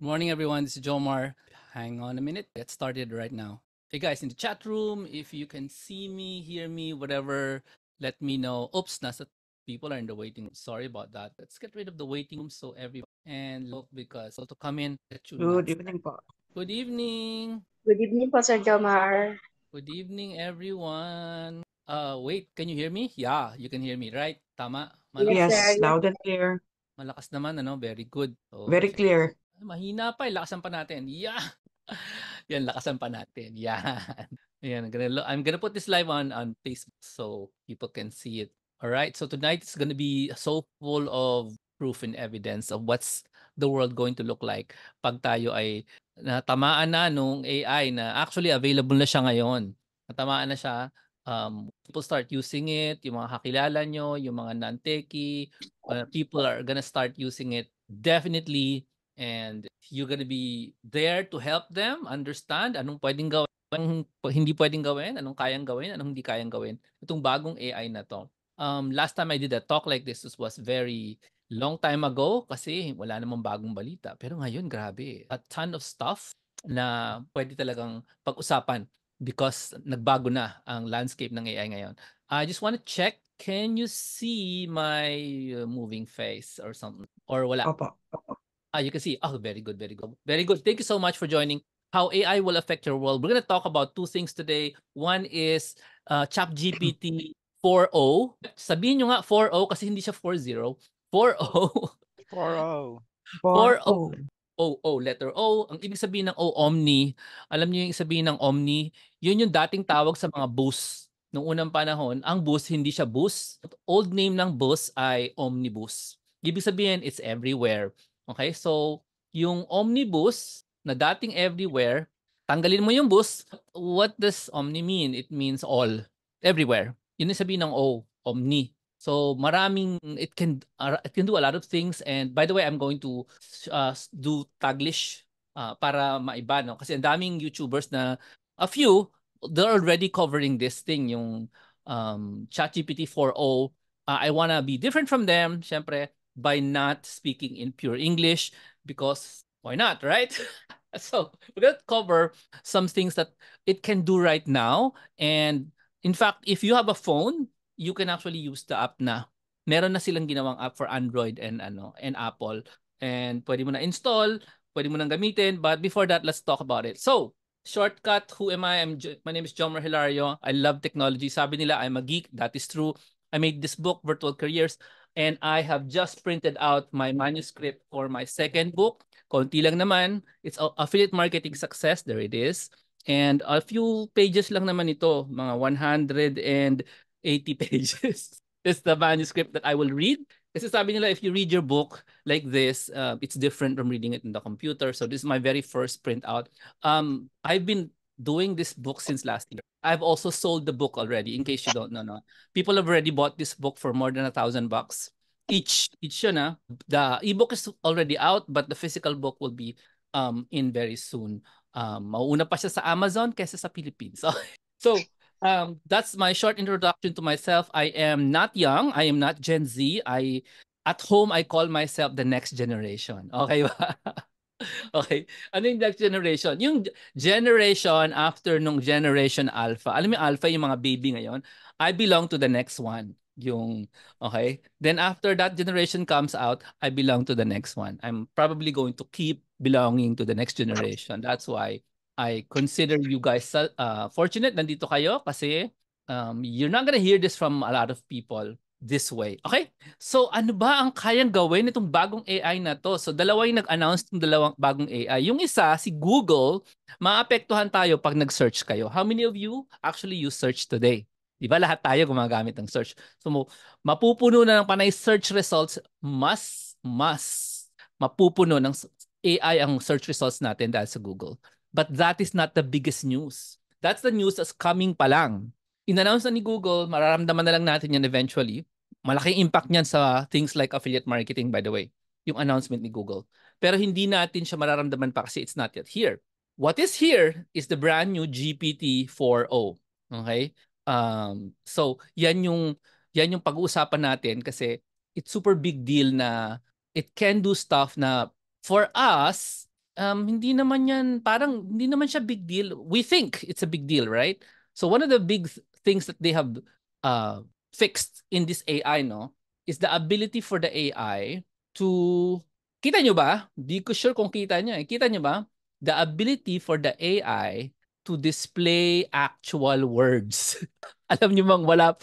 Morning, everyone. This is Jomar. Hang on a minute. Get started right now. Hey, guys, in the chat room, if you can see me, hear me, whatever, let me know. Oops, nasa people are in the waiting room. Sorry about that. Let's get rid of the waiting room so everyone and look because also come in. Good evening po. Good evening. Good evening po, Sir Jomar. Good evening, everyone. Uh, wait, can you hear me? Yeah, you can hear me, right? Tama? Malakas. Yes, loud and clear. Malakas naman, ano? Very good. Very clear. Ano, mahina pa eh, lakasan pa natin. Yeah! Yan, lakasan pa natin. Yeah. Ayan, I'm gonna, I'm gonna put this live on, on Facebook so people can see it. All right, so tonight is gonna be so full of proof and evidence of what's the world going to look like pag tayo ay natamaan na nung AI na actually available na siya ngayon. Natamaan na siya um, people start using it, yung mga kakilala nyo, yung mga nanteki, uh, people are gonna start using it. Definitely, And you're going to be there to help them understand anong pwedeng gawin, anong hindi pwedeng gawin, anong kayang gawin, anong hindi kayang gawin. Itong bagong AI na to. Um, last time I did a talk like this, this was very long time ago kasi wala namang bagong balita. Pero ngayon, grabe. A ton of stuff na pwede talagang pag-usapan because nagbago na ang landscape ng AI ngayon. I just want to check, can you see my uh, moving face or something? Or wala? Opo. Opo. Ah, you can see. Oh, very good, very good. Very good. Thank you so much for joining. How AI will affect your world. We're going to talk about two things today. One is uh, ChatGPT 4.0. Sabihin nyo nga 4.0 kasi hindi siya 4.0. 4.0. 4.0. 4.0. O, O, letter O. Ang ibig sabihin ng O, Omni. Alam niyo yung sabihin ng Omni? Yun yung dating tawag sa mga bus. Noong unang panahon, ang bus, hindi siya bus. Old name ng bus ay omnibus. Ibig sabihin, it's everywhere. Okay? So, yung omnibus na dating everywhere, tanggalin mo yung bus, what does omni mean? It means all, everywhere. Yun yung sabihin ng O, omni. So maraming it can uh, it can do a lot of things and by the way I'm going to uh, do taglish uh, para maiba no kasi ang daming YouTubers na a few they're already covering this thing yung um ChatGPT 4.0 uh, I wanna be different from them syempre by not speaking in pure English because why not, right? so we're going to cover some things that it can do right now. And in fact, if you have a phone, you can actually use the app na. Meron na silang ginawang app for Android and ano and Apple. And pwede mo na install, pwede mo na gamitin. But before that, let's talk about it. So, shortcut, who am I? I'm, my name is Jomer Hilario. I love technology. Sabi nila, I'm a geek. That is true. I made this book, Virtual Careers and I have just printed out my manuscript for my second book. Konti lang naman. It's affiliate marketing success. There it is. And a few pages lang naman ito, mga 180 pages. It's the manuscript that I will read. Kasi sabi nila, if you read your book like this, uh, it's different from reading it in the computer. So this is my very first printout. Um, I've been doing this book since last year. I've also sold the book already. In case you don't know, no. people have already bought this book for more than a thousand bucks each. Each, you know, ah, the ebook is already out, but the physical book will be um in very soon. Um, pa siya sa Amazon kaysa sa Philippines. So, so um, that's my short introduction to myself. I am not young. I am not Gen Z. I at home I call myself the next generation. Okay ba? okay. Ano yung next generation? Yung generation after nung generation alpha. Alam mo yung alpha yung mga baby ngayon? I belong to the next one. Yung, okay? Then after that generation comes out, I belong to the next one. I'm probably going to keep belonging to the next generation. That's why I consider you guys uh, fortunate nandito kayo kasi um, you're not gonna hear this from a lot of people this way. Okay? So ano ba ang kayang gawin itong bagong AI na to? So dalawa yung nag-announce ng dalawang bagong AI. Yung isa, si Google, maapektuhan tayo pag nag-search kayo. How many of you actually use search today? Di ba lahat tayo gumagamit ng search? So mapupuno na ng panay search results, mas, mas mapupuno ng AI ang search results natin dahil sa Google. But that is not the biggest news. That's the news that's coming pa lang in-announce na ni Google, mararamdaman na lang natin yan eventually. Malaking impact niyan sa things like affiliate marketing, by the way, yung announcement ni Google. Pero hindi natin siya mararamdaman pa kasi it's not yet here. What is here is the brand new GPT-4o. Okay? Um, so, yan yung, yan yung pag-uusapan natin kasi it's super big deal na it can do stuff na for us, um, hindi naman yan, parang hindi naman siya big deal. We think it's a big deal, right? So one of the big things that they have uh, fixed in this AI, no, is the ability for the AI to, kita nyo ba? Di ko sure kung kita nyo eh. Kita nyo ba? The ability for the AI to display actual words. Alam nyo mang wala,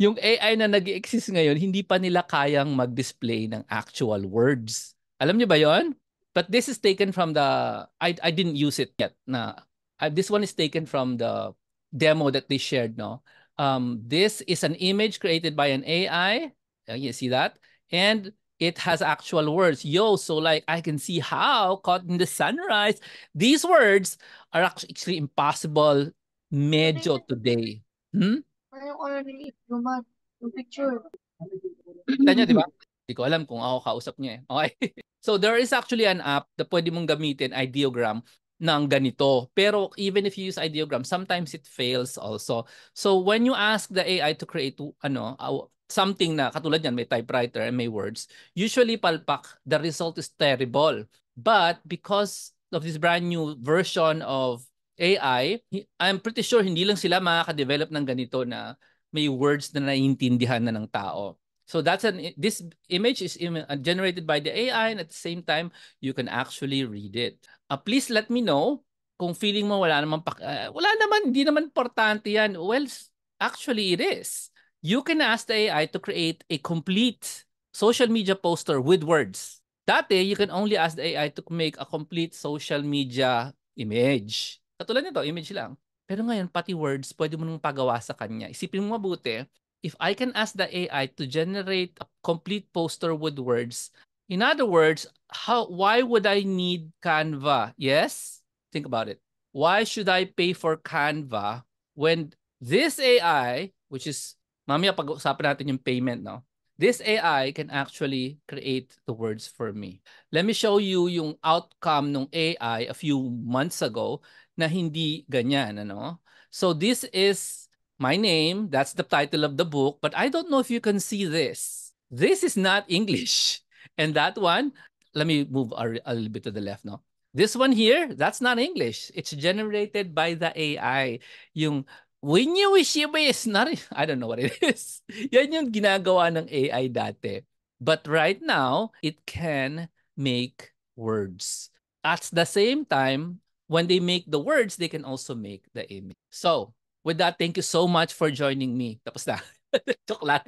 yung AI na nag exist ngayon, hindi pa nila kayang mag-display ng actual words. Alam nyo ba yon? But this is taken from the, I, I didn't use it yet na, uh, this one is taken from the demo that they shared. No, um, this is an image created by an AI. Uh, you see that, and it has actual words. Yo, so like I can see how caught in the sunrise. These words are actually impossible. Medyo today. Hmm? picture. di ba? ko alam kung ako kausap niya eh. Okay. so there is actually an app na pwede mong gamitin, ideogram, ng ganito. Pero even if you use ideogram, sometimes it fails also. So when you ask the AI to create ano, something na katulad yan, may typewriter and may words, usually palpak, the result is terrible. But because of this brand new version of AI, I'm pretty sure hindi lang sila makaka-develop ng ganito na may words na naiintindihan na ng tao. So that's an this image is uh, generated by the AI and at the same time you can actually read it. Uh, please let me know kung feeling mo wala naman uh, wala naman hindi naman importante yan. Well, actually it is. You can ask the AI to create a complete social media poster with words. Dati, you can only ask the AI to make a complete social media image. Katulad nito, image lang. Pero ngayon, pati words, pwede mo nang pagawa sa kanya. Isipin mo mabuti, if I can ask the AI to generate a complete poster with words, in other words, how why would I need Canva? Yes? Think about it. Why should I pay for Canva when this AI, which is mamaya pag-usapan natin yung payment, no? This AI can actually create the words for me. Let me show you yung outcome ng AI a few months ago na hindi ganyan, ano? So this is my name, that's the title of the book, but I don't know if you can see this. This is not English. And that one, let me move a, a little bit to the left now. This one here, that's not English. It's generated by the AI. Yung Winyo is not, I don't know what it is. Yan yung ginagawa ng AI dati. But right now, it can make words. At the same time, when they make the words, they can also make the image. So with that, thank you so much for joining me. Tapos na. Joke lang.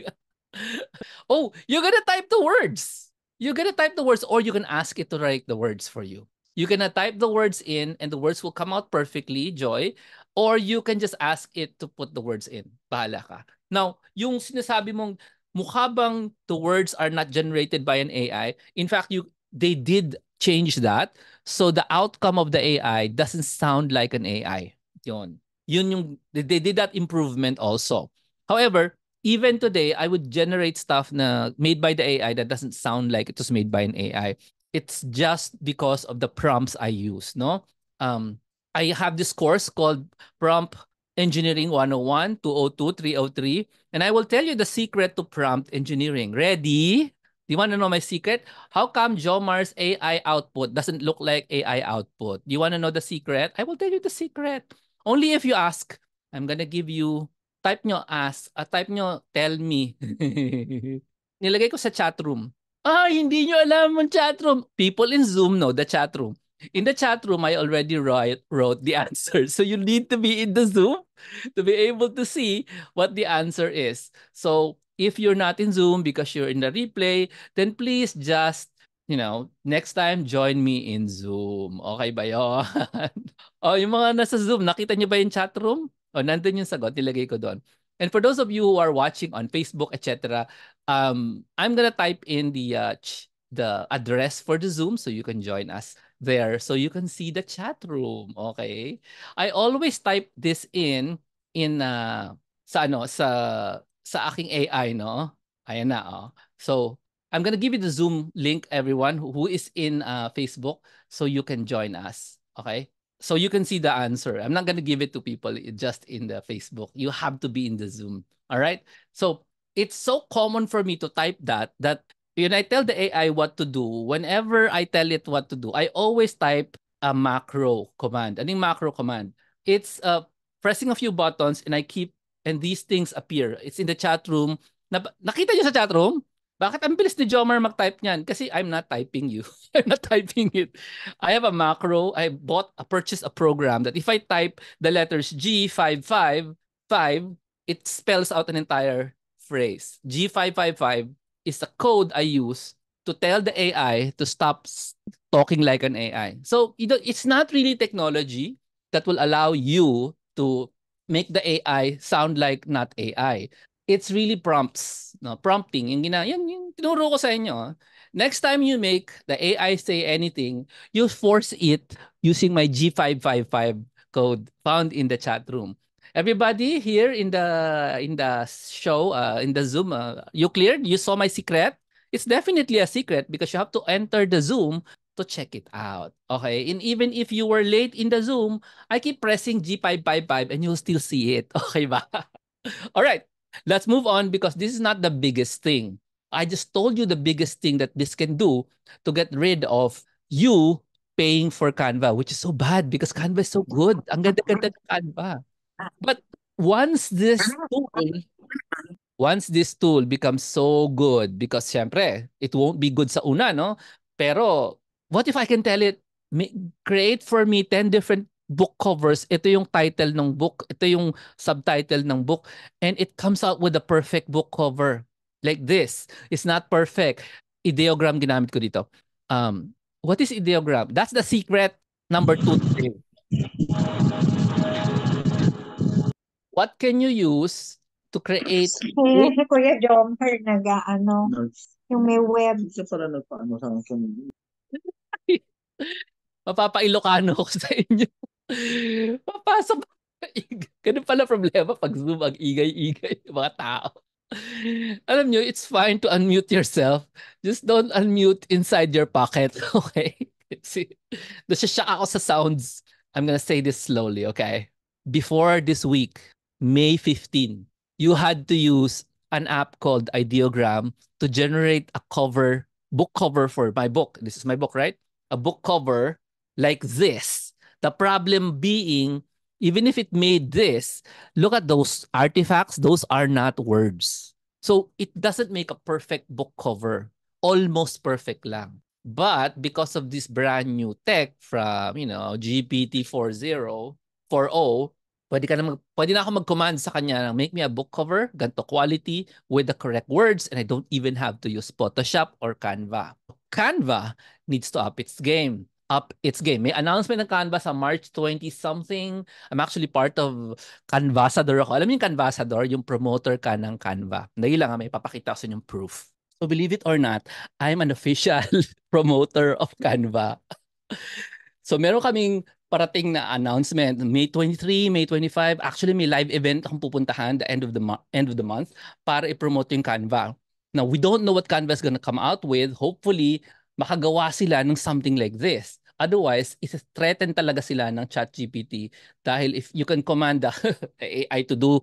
oh, you're gonna type the words. You're gonna type the words or you can ask it to write the words for you. You can type the words in and the words will come out perfectly, Joy. Or you can just ask it to put the words in. Bahala ka. Now, yung sinasabi mong mukha bang the words are not generated by an AI? In fact, you they did change that. So the outcome of the AI doesn't sound like an AI. Yon. Yun yung, they did that improvement also. However, even today, I would generate stuff na made by the AI that doesn't sound like it was made by an AI. It's just because of the prompts I use, no? Um, I have this course called Prompt Engineering 101, 202, 303, and I will tell you the secret to prompt engineering. Ready? Do you want to know my secret? How come Jomar's AI output doesn't look like AI output? Do you want to know the secret? I will tell you the secret. Only if you ask, I'm gonna give you, type nyo ask, uh, type nyo tell me. Nilagay ko sa chat room. Ah, hindi nyo alam ang chat room. People in Zoom know the chat room. In the chat room, I already write, wrote the answer. So you need to be in the Zoom to be able to see what the answer is. So if you're not in Zoom because you're in the replay, then please just you know, next time join me in Zoom. Okay ba yun? oh, yung mga nasa Zoom, nakita nyo ba yung chat room? Oh, nandun yung sagot, nilagay ko doon. And for those of you who are watching on Facebook, etc., um, I'm gonna type in the uh, ch- the address for the Zoom so you can join us there so you can see the chat room. Okay, I always type this in in uh, sa ano sa sa aking AI no. Ayan na oh. So I'm gonna give you the Zoom link, everyone who is in uh, Facebook, so you can join us. Okay, so you can see the answer. I'm not gonna give it to people just in the Facebook. You have to be in the Zoom. All right. So it's so common for me to type that that when I tell the AI what to do, whenever I tell it what to do, I always type a macro command. Any macro command? It's uh, pressing a few buttons and I keep and these things appear. It's in the chat room. Na, nakita niyo sa chat room? Bakit ang bilis ni Jomer mag-type niyan? Kasi I'm not typing you. I'm not typing it. I have a macro. I bought, a purchase a program that if I type the letters G555, it spells out an entire phrase. G555 is the code I use to tell the AI to stop talking like an AI. So you know, it's not really technology that will allow you to make the AI sound like not AI. it's really prompts, no? prompting. Yung, gina, yan, yung tinuro ko sa inyo. Next time you make the AI say anything, you force it using my G555 code found in the chat room. Everybody here in the in the show, uh, in the Zoom, uh, you cleared? You saw my secret? It's definitely a secret because you have to enter the Zoom to check it out. Okay? And even if you were late in the Zoom, I keep pressing G555 and you'll still see it. Okay ba? All right. Let's move on because this is not the biggest thing. I just told you the biggest thing that this can do to get rid of you paying for Canva, which is so bad because Canva is so good. Ang ganda-ganda Canva. But once this tool, once this tool becomes so good, because syempre, it won't be good sa una, no? Pero what if I can tell it, create for me 10 different book covers. Ito yung title ng book. Ito yung subtitle ng book. And it comes out with a perfect book cover. Like this. It's not perfect. Ideogram ginamit ko dito. Um, what is ideogram? That's the secret number two today. What can you use to create... Si Kuya Jomper nag-ano, yung may web. Siya pala nagpaano sa akin. Mapapailokano ko sa inyo. Papasok. Ganun pala problema pag Zoom ang igay-igay mga tao. Alam nyo, it's fine to unmute yourself. Just don't unmute inside your pocket, okay? See, nasya ako sa sounds. I'm gonna say this slowly, okay? Before this week, May 15, you had to use an app called Ideogram to generate a cover, book cover for my book. This is my book, right? A book cover like this The problem being, even if it made this, look at those artifacts. Those are not words. So it doesn't make a perfect book cover. Almost perfect lang. But because of this brand new tech from, you know, GPT 4.0, 4.0, pwede, ka na mag, pwede na ako mag-command sa kanya ng make me a book cover, ganto quality, with the correct words, and I don't even have to use Photoshop or Canva. Canva needs to up its game up its game. May announcement ng Canva sa March 20 something. I'm actually part of Canvasador ako. Alam niyo yung Canvasador, yung promoter ka ng Canva. Dahil lang may papakita ko sa yung proof. So believe it or not, I'm an official promoter of Canva. so meron kaming parating na announcement May 23, May 25. Actually may live event akong pupuntahan the end of the mo- end of the month para i-promote yung Canva. Now we don't know what Canva is going to come out with. Hopefully makagawa sila ng something like this. Otherwise, is threatened talaga sila ng ChatGPT dahil if you can command the AI to do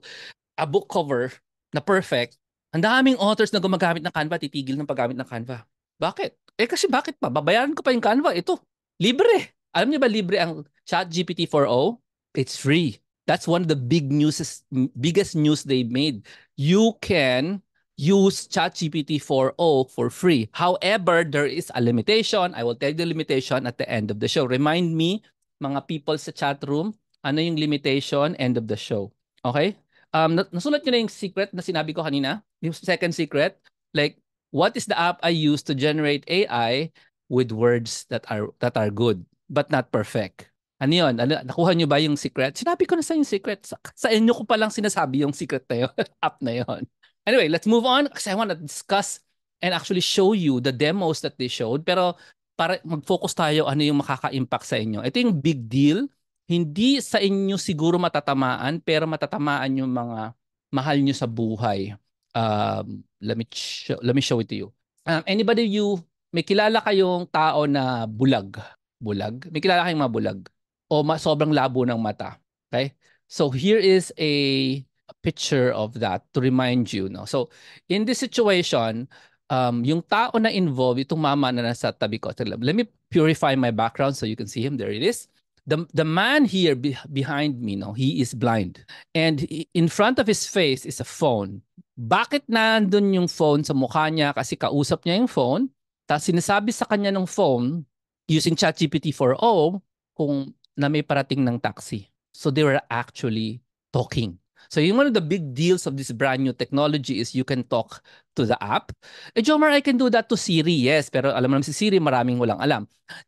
a book cover na perfect, ang daming authors na gumagamit ng Canva titigil ng paggamit ng Canva. Bakit? Eh kasi bakit pa? Babayaran ko pa yung Canva. Ito, libre. Alam niyo ba libre ang ChatGPT 4.0? It's free. That's one of the big news, biggest news they made. You can use ChatGPT 4.0 for free. However, there is a limitation. I will tell you the limitation at the end of the show. Remind me, mga people sa chat room, ano yung limitation end of the show. Okay? Um, nasulat nyo na yung secret na sinabi ko kanina? Yung second secret? Like, what is the app I use to generate AI with words that are that are good but not perfect? Ano yun? Ano, nakuha nyo ba yung secret? Sinabi ko na sa yung secret. Sa, sa inyo ko palang sinasabi yung secret na yun. app na yun. Anyway, let's move on kasi I want to discuss and actually show you the demos that they showed. Pero para mag-focus tayo ano yung makaka-impact sa inyo. Ito yung big deal. Hindi sa inyo siguro matatamaan, pero matatamaan yung mga mahal nyo sa buhay. Um, let, me show, let me show it to you. Um, anybody you, may kilala kayong tao na bulag? Bulag? May kilala kayong mga bulag? O ma- sobrang labo ng mata? Okay? So here is a a picture of that to remind you. No? So in this situation, um, yung tao na involved, itong mama na nasa tabi ko. Let me purify my background so you can see him. There it is. The, the man here be, behind me, no, he is blind. And in front of his face is a phone. Bakit nandun yung phone sa mukha niya? Kasi kausap niya yung phone. Tapos sinasabi sa kanya ng phone, using ChatGPT 4o, kung na may parating ng taxi. So they were actually talking. So yung one of the big deals of this brand new technology is you can talk to the app. Eh, Jomar, I can do that to Siri, yes. Pero alam mo naman si Siri, maraming walang alam.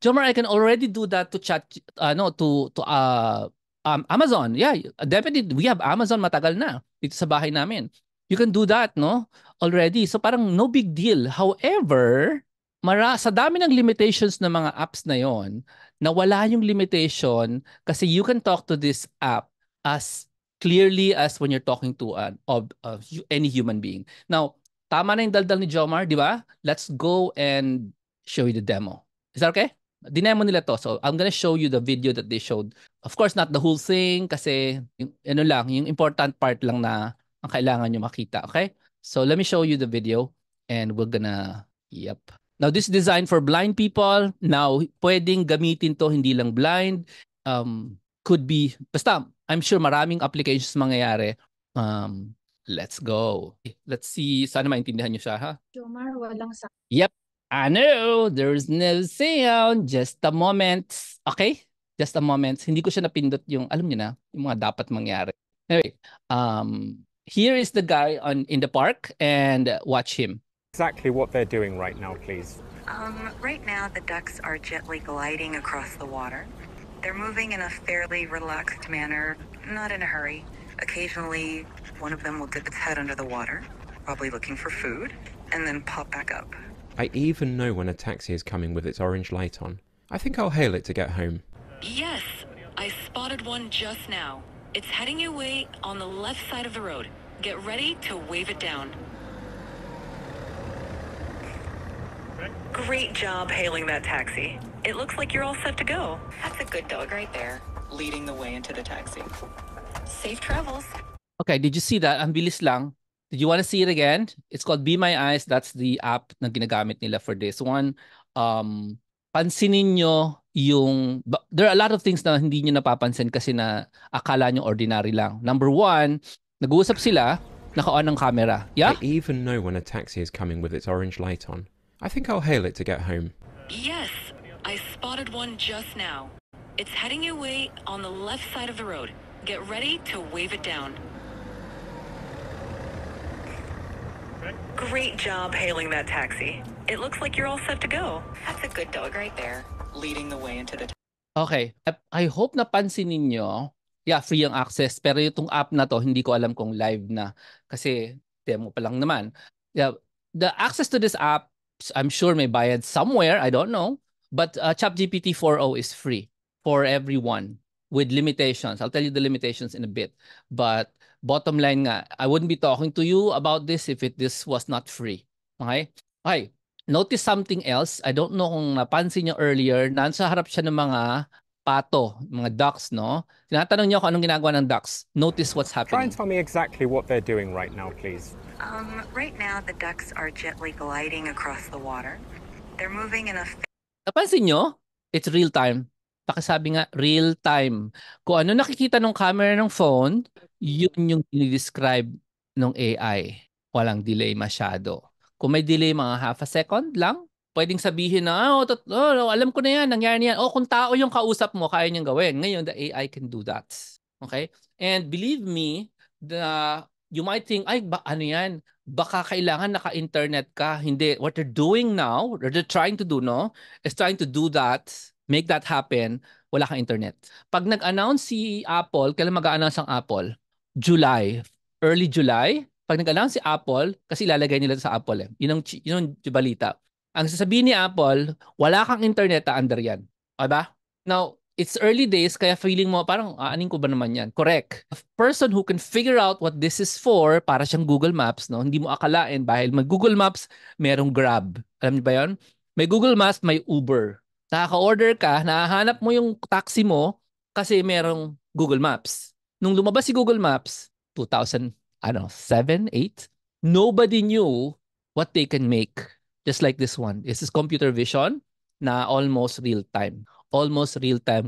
Jomar, I can already do that to chat, ano, uh, to, to uh, um, Amazon. Yeah, definitely, we have Amazon matagal na dito sa bahay namin. You can do that, no? Already. So parang no big deal. However, mara, sa dami ng limitations ng mga apps na yon, na wala yung limitation kasi you can talk to this app as clearly as when you're talking to an of, of any human being. Now, tama na yung daldal ni Jomar, di ba? Let's go and show you the demo. Is that okay? Dinemo nila to. So, I'm gonna show you the video that they showed. Of course, not the whole thing kasi yung, ano lang, yung important part lang na ang kailangan nyo makita, okay? So, let me show you the video and we're gonna, yep. Now, this is designed for blind people. Now, pwedeng gamitin to hindi lang blind. Um, could be, basta I'm sure maraming applications mangyayari. Um, let's go. Let's see. Sana maintindihan niyo siya, ha? Jomar, walang sound. Yep. I know. There's no sound. Just a moment. Okay? Just a moment. Hindi ko siya napindot yung, alam niyo na, yung mga dapat mangyari. Anyway, um, here is the guy on in the park and watch him. Exactly what they're doing right now, please. Um, right now, the ducks are gently gliding across the water. They're moving in a fairly relaxed manner, not in a hurry. Occasionally, one of them will dip its head under the water, probably looking for food, and then pop back up. I even know when a taxi is coming with its orange light on. I think I'll hail it to get home. Yes, I spotted one just now. It's heading your way on the left side of the road. Get ready to wave it down. Great job hailing that taxi. It looks like you're all set to go. That's a good dog right there, leading the way into the taxi. Safe travels. Okay, did you see that? Ang bilis lang. Did you want to see it again? It's called Be My Eyes. That's the app na ginagamit nila for this one. Um, pansinin nyo yung... There are a lot of things na hindi nyo napapansin kasi na akala nyo ordinary lang. Number one, nag-uusap sila, naka-on ang camera. Yeah? I even know when a taxi is coming with its orange light on. I think I'll hail it to get home. Yes, I spotted one just now. It's heading your way on the left side of the road. Get ready to wave it down. Great job hailing that taxi. It looks like you're all set to go. That's a good dog right there, leading the way into the... Okay, I, I hope napansin ninyo, yeah, free ang access, pero itong app na to, hindi ko alam kung live na kasi demo pa lang naman. Yeah, the access to this app I'm sure may buy it somewhere. I don't know. But uh, ChatGPT 4.0 is free for everyone with limitations. I'll tell you the limitations in a bit. But bottom line nga, I wouldn't be talking to you about this if it this was not free. Okay? Okay. Notice something else. I don't know kung napansin nyo earlier, nasa harap siya ng mga pato, mga ducks, no? Tinatanong niyo kung anong ginagawa ng ducks. Notice what's happening. Try and tell me exactly what they're doing right now, please. Um, right now, the ducks are gently gliding across the water. They're moving in a... Napansin nyo? It's real time. Pakisabi nga, real time. Kung ano nakikita ng camera ng phone, yun yung describe ng AI. Walang delay masyado. Kung may delay mga half a second lang, pwedeng sabihin na, ah, oh, tot- oh, oh alam ko na yan, nangyari na yan. Oh, kung tao yung kausap mo, kaya niyang gawin. Ngayon, the AI can do that. Okay? And believe me, the you might think, ay, ba, ano yan? Baka kailangan naka-internet ka. Hindi. What they're doing now, or they're trying to do, no? Is trying to do that, make that happen, wala kang internet. Pag nag-announce si Apple, kailan mag-announce ang Apple? July. Early July. Pag nag-announce si Apple, kasi ilalagay nila sa Apple eh. Yun ang, yun ang balita. Ang sasabihin ni Apple, wala kang internet, ah, under yan. Okay ba? Now, it's early days kaya feeling mo parang aanin ah, ko ba naman yan correct a person who can figure out what this is for para siyang Google Maps no hindi mo akalain dahil mag Google Maps merong Grab alam niyo ba yon may Google Maps may Uber nakaka-order ka nahanap mo yung taxi mo kasi merong Google Maps nung lumabas si Google Maps 2000 ano 7 8 nobody knew what they can make just like this one this is computer vision na almost real time almost real-time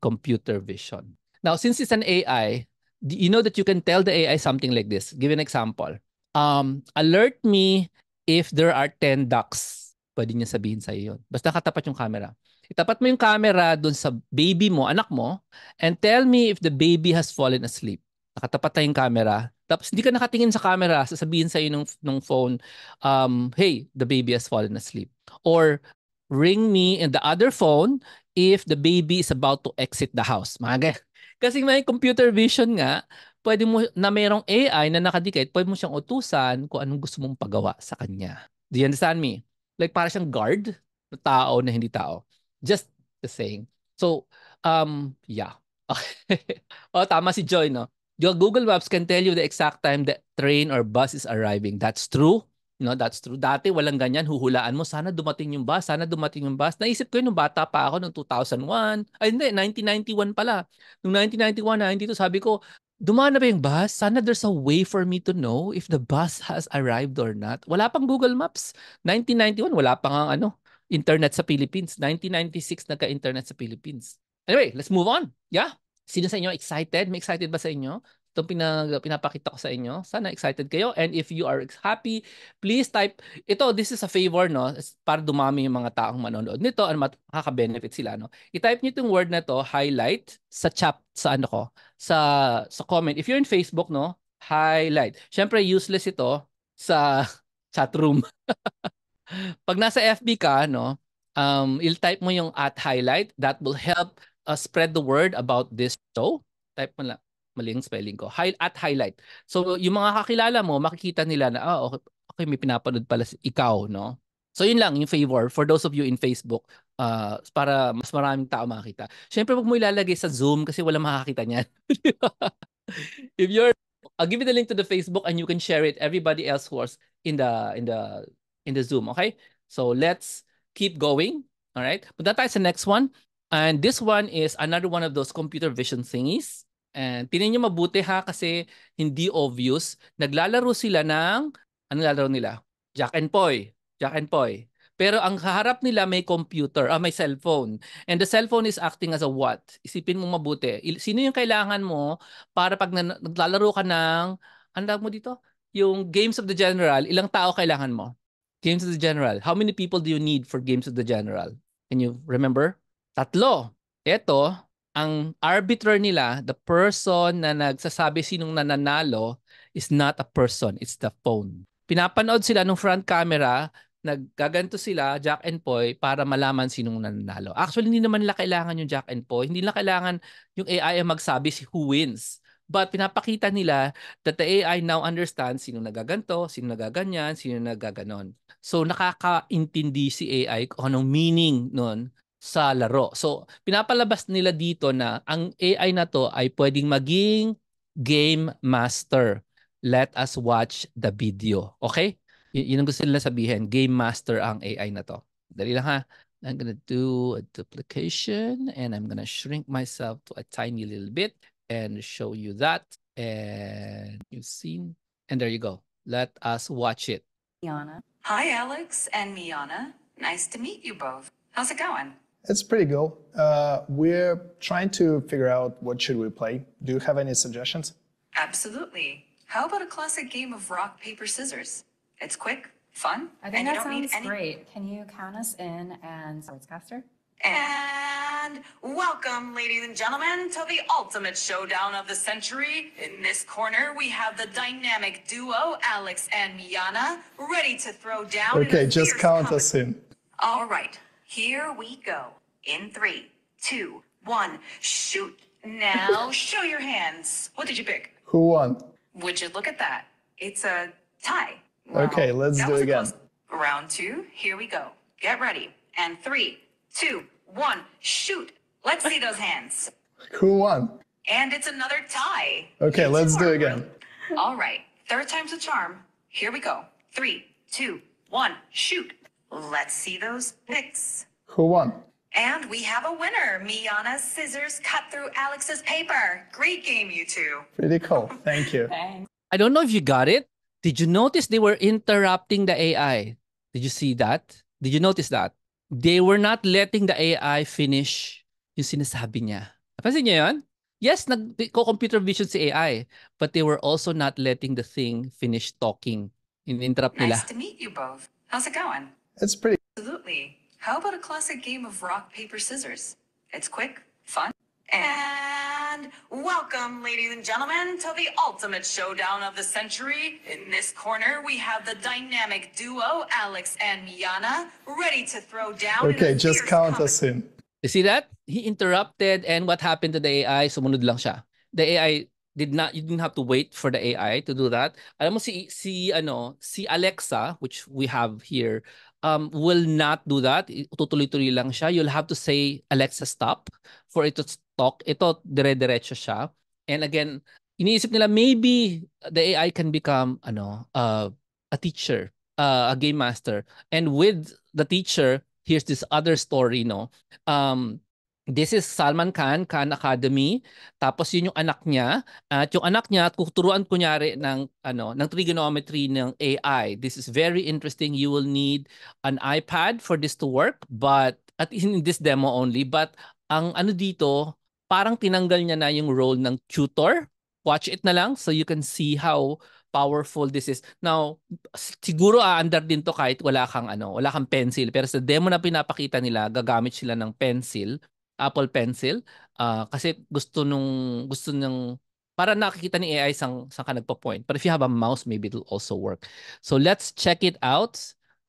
computer vision. Now, since it's an AI, you know that you can tell the AI something like this. Give an example. Um, alert me if there are 10 ducks. Pwede niya sabihin sa iyo Basta katapat yung camera. Itapat mo yung camera doon sa baby mo, anak mo, and tell me if the baby has fallen asleep. Nakatapat na yung camera. Tapos hindi ka nakatingin sa camera, sasabihin sa iyo nung, nung phone, um, hey, the baby has fallen asleep. Or ring me in the other phone if the baby is about to exit the house. Mga Kasi may computer vision nga, pwede mo, na mayroong AI na nakadikit, pwede mo siyang utusan kung anong gusto mong pagawa sa kanya. Do you understand me? Like para siyang guard na tao na hindi tao. Just the saying. So, um, yeah. Okay. oh, tama si Joy, no? Your Google Maps can tell you the exact time the train or bus is arriving. That's true. You know, that's true. Dati walang ganyan, huhulaan mo, sana dumating yung bus, sana dumating yung bus. Naisip ko yun, nung bata pa ako, nung 2001, ay hindi, 1991 pala. Nung 1991, 92, sabi ko, dumaan na ba yung bus? Sana there's a way for me to know if the bus has arrived or not. Wala pang Google Maps. 1991, wala pang ang ano, internet sa Philippines. 1996, nagka-internet sa Philippines. Anyway, let's move on. Yeah? Sino sa inyo excited? May excited ba sa inyo? itong pinag, pinapakita ko sa inyo. Sana excited kayo. And if you are happy, please type, ito, this is a favor, no? Para dumami yung mga taong manonood nito at makaka-benefit sila, no? I-type nyo itong word na to, highlight, sa chat, sa ano ko, sa, sa comment. If you're in Facebook, no? Highlight. Siyempre, useless ito sa chat room. Pag nasa FB ka, no? Um, i type mo yung at highlight. That will help uh, spread the word about this show. Type mo lang mali ang spelling ko. High, at highlight. So yung mga kakilala mo, makikita nila na, ah, okay, okay may pinapanood pala si ikaw, no? So yun lang yung favor for those of you in Facebook uh, para mas maraming tao makita. Siyempre wag mo ilalagay sa Zoom kasi wala makakita niyan. If you're I'll give you the link to the Facebook and you can share it everybody else who was in the in the in the Zoom, okay? So let's keep going, all right? But that is the next one. And this one is another one of those computer vision thingies. And tinan nyo mabuti ha kasi hindi obvious. Naglalaro sila ng, ano lalaro nila? Jack and Poy. Jack and Poy. Pero ang kaharap nila may computer, ah, may cellphone. And the cellphone is acting as a what? Isipin mo mabuti. Sino yung kailangan mo para pag naglalaro ka ng, ano mo dito? Yung Games of the General, ilang tao kailangan mo? Games of the General. How many people do you need for Games of the General? Can you remember? Tatlo. Ito, ang arbiter nila, the person na nagsasabi sinong nananalo is not a person, it's the phone. Pinapanood sila ng front camera, naggaganto sila, Jack and Poy, para malaman sinong nananalo. Actually, hindi naman nila kailangan yung Jack and Poy. Hindi nila kailangan yung AI ang magsabi si who wins. But pinapakita nila that the AI now understands sino nagaganto, sino nagaganyan, sino nagaganon. So nakakaintindi si AI kung anong meaning nun sa laro. So, pinapalabas nila dito na ang AI na to ay pwedeng maging game master. Let us watch the video. Okay? Y- yun ang gusto nila sabihin. Game master ang AI na to. Dali lang ha. I'm gonna do a duplication and I'm gonna shrink myself to a tiny little bit and show you that. And you've seen. And there you go. Let us watch it. Miana. Hi, Alex and Miana. Nice to meet you both. How's it going? It's pretty cool. Uh, we're trying to figure out what should we play. Do you have any suggestions? Absolutely. How about a classic game of rock, paper, scissors? It's quick, fun, I think and that sounds any... great. Can you count us in and Sportscaster? And welcome, ladies and gentlemen, to the ultimate showdown of the century. In this corner, we have the dynamic duo Alex and Miana, ready to throw down. Okay, just count us in. All right. Here we go. In three, two, one. Shoot. Now show your hands. What did you pick? Who won? Would you look at that? It's a tie. Okay, let's do it again. Close. Round two. Here we go. Get ready. And three, two, one. Shoot. Let's see those hands. Who won? And it's another tie. Okay, it's let's do it again. All right. Third time's a charm. Here we go. Three, two, one. Shoot. Let's see those picks. Who won? And we have a winner. Miana's scissors cut through Alex's paper. Great game, you two. Pretty cool. Thank you. Thanks. I don't know if you got it. Did you notice they were interrupting the AI? Did you see that? Did you notice that? They were not letting the AI finish yung sinasabi niya. Napansin niyo yun? Yes, computer vision si AI, but they were also not letting the thing finish talking. In-interrupt nila. Nice to meet you both. How's it going? It's pretty. Absolutely. How about a classic game of rock, paper, scissors? It's quick, fun, and welcome, ladies and gentlemen, to the ultimate showdown of the century. In this corner, we have the dynamic duo, Alex and Miana, ready to throw down. Okay, just count competition. us in. You see that? He interrupted, and what happened to the AI? Sumunod lang siya. The AI did not you didn't have to wait for the AI to do that. Alam mo si si ano, si Alexa which we have here um, will not do that. Tutuloy-tuloy lang siya. You'll have to say, Alexa, stop for it to talk. Ito, dire-diretso siya. And again, iniisip nila, maybe the AI can become ano, uh, a teacher, uh, a game master. And with the teacher, here's this other story, no? Um, This is Salman Khan, Khan Academy. Tapos yun yung anak niya. At yung anak niya, tuturuan kunyari ng, ano, ng trigonometry ng AI. This is very interesting. You will need an iPad for this to work. But, at in this demo only. But, ang ano dito, parang tinanggal niya na yung role ng tutor. Watch it na lang so you can see how powerful this is. Now, siguro aandar din to kahit wala kang ano, wala kang pencil. Pero sa demo na pinapakita nila, gagamit sila ng pencil. Apple Pencil uh, kasi gusto nung gusto ng para nakikita ni AI sang sang ka nagpo-point. But if you have a mouse, maybe it'll also work. So let's check it out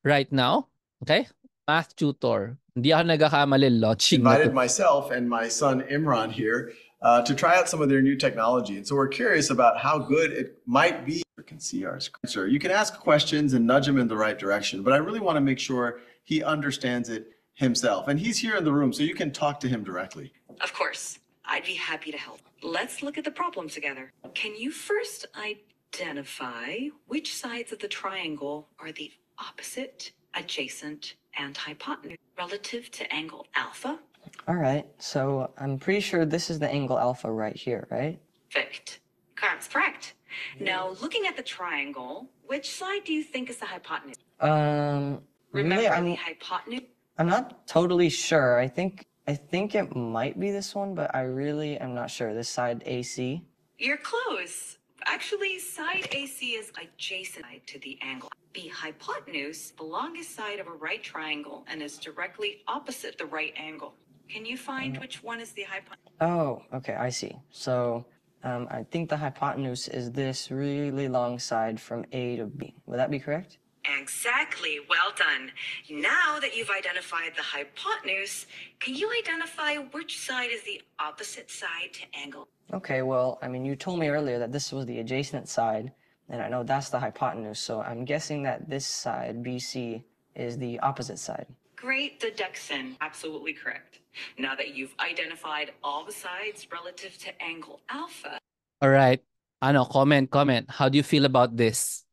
right now. Okay? Math tutor. Hindi ako nagkakamali. Launching Invited myself and my son Imran here uh, to try out some of their new technology. And so we're curious about how good it might be. You can see our screen. Sir, You can ask questions and nudge him in the right direction, but I really want to make sure he understands it himself. And he's here in the room, so you can talk to him directly. Of course. I'd be happy to help. Let's look at the problem together. Can you first identify which sides of the triangle are the opposite, adjacent, and hypotenuse relative to angle alpha? All right, so I'm pretty sure this is the angle alpha right here, right? Perfect. That's correct. Now, looking at the triangle, which side do you think is the hypotenuse? Um, Remember really, i mean, the hypotenuse? I'm not totally sure. I think I think it might be this one, but I really am not sure. This side AC. You're close. Actually, side AC is adjacent to the angle. The hypotenuse, the longest side of a right triangle, and is directly opposite the right angle. Can you find uh, which one is the hypotenuse? Oh, okay, I see. So um, I think the hypotenuse is this really long side from A to B. Would that be correct? Exactly. Well done. Now that you've identified the hypotenuse, can you identify which side is the opposite side to angle? Okay, well, I mean, you told me earlier that this was the adjacent side, and I know that's the hypotenuse, so I'm guessing that this side, BC, is the opposite side. Great deduction. Absolutely correct. Now that you've identified all the sides relative to angle alpha. All right. Ano, comment, comment. How do you feel about this?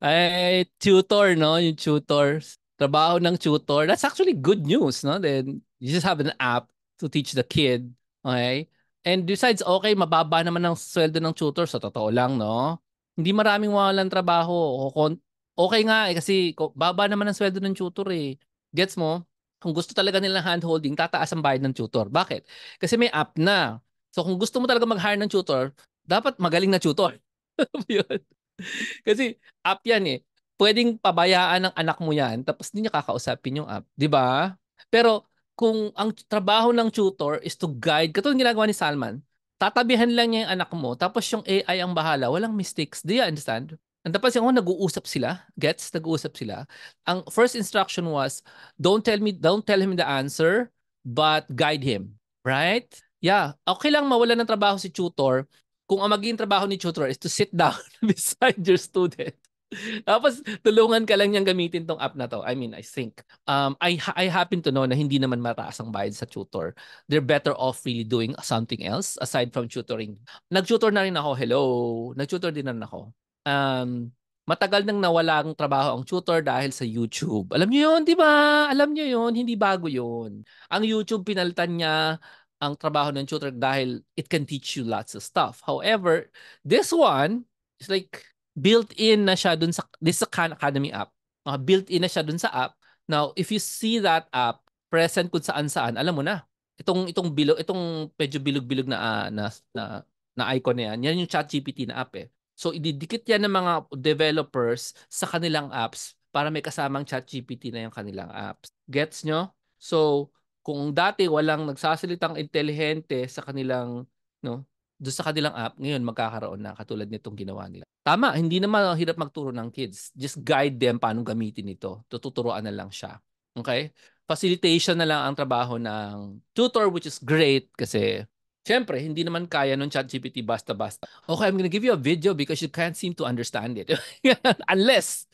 Ay, eh, tutor, no? Yung tutor. Trabaho ng tutor. That's actually good news, no? Then you just have an app to teach the kid. Okay? And besides, okay, mababa naman ang sweldo ng tutor. Sa totoo lang, no? Hindi maraming walang trabaho. Okay nga eh, kasi baba naman ang sweldo ng tutor eh. Gets mo? Kung gusto talaga nila handholding, tataas ang bayad ng tutor. Bakit? Kasi may app na. So kung gusto mo talaga mag-hire ng tutor, dapat magaling na tutor. yun. Kasi app yan eh. Pwedeng pabayaan ng anak mo yan tapos hindi niya kakausapin yung app. ba? Diba? Pero kung ang trabaho ng tutor is to guide, katulad ginagawa ni Salman, tatabihan lang niya yung anak mo tapos yung AI ang bahala, walang mistakes. Do you understand? And tapos yung oh, nag-uusap sila, gets, nag-uusap sila. Ang first instruction was, don't tell me, don't tell him the answer, but guide him. Right? Yeah, okay lang mawala ng trabaho si tutor, kung ang magiging trabaho ni tutor is to sit down beside your student, tapos tulungan ka lang niyang gamitin tong app na to. I mean, I think. Um, I, I happen to know na hindi naman mataas ang bayad sa tutor. They're better off really doing something else aside from tutoring. Nag-tutor na rin ako. Hello. Nag-tutor din na rin ako. Um, matagal nang nawala ang trabaho ang tutor dahil sa YouTube. Alam niyo 'yon, 'di ba? Alam niyo 'yon, hindi bago 'yon. Ang YouTube pinalitan niya ang trabaho ng tutor dahil it can teach you lots of stuff. However, this one is like built-in na siya dun sa, this is a Khan Academy app. Uh, ah, built-in na siya dun sa app. Now, if you see that app, present kung saan saan, alam mo na. Itong itong bilog itong medyo bilog-bilog na, uh, na na na icon na yan. Yan yung ChatGPT na app eh. So ididikit yan ng mga developers sa kanilang apps para may kasamang ChatGPT na yung kanilang apps. Gets nyo? So kung dati walang nagsasalitang intelihente sa kanilang no doon sa kanilang app ngayon magkakaroon na katulad nitong ginawa nila. Tama, hindi naman hirap magturo ng kids. Just guide them paano gamitin ito. Tututuruan na lang siya. Okay? Facilitation na lang ang trabaho ng tutor which is great kasi Siyempre, hindi naman kaya nung ChatGPT basta-basta. Okay, I'm gonna give you a video because you can't seem to understand it. unless,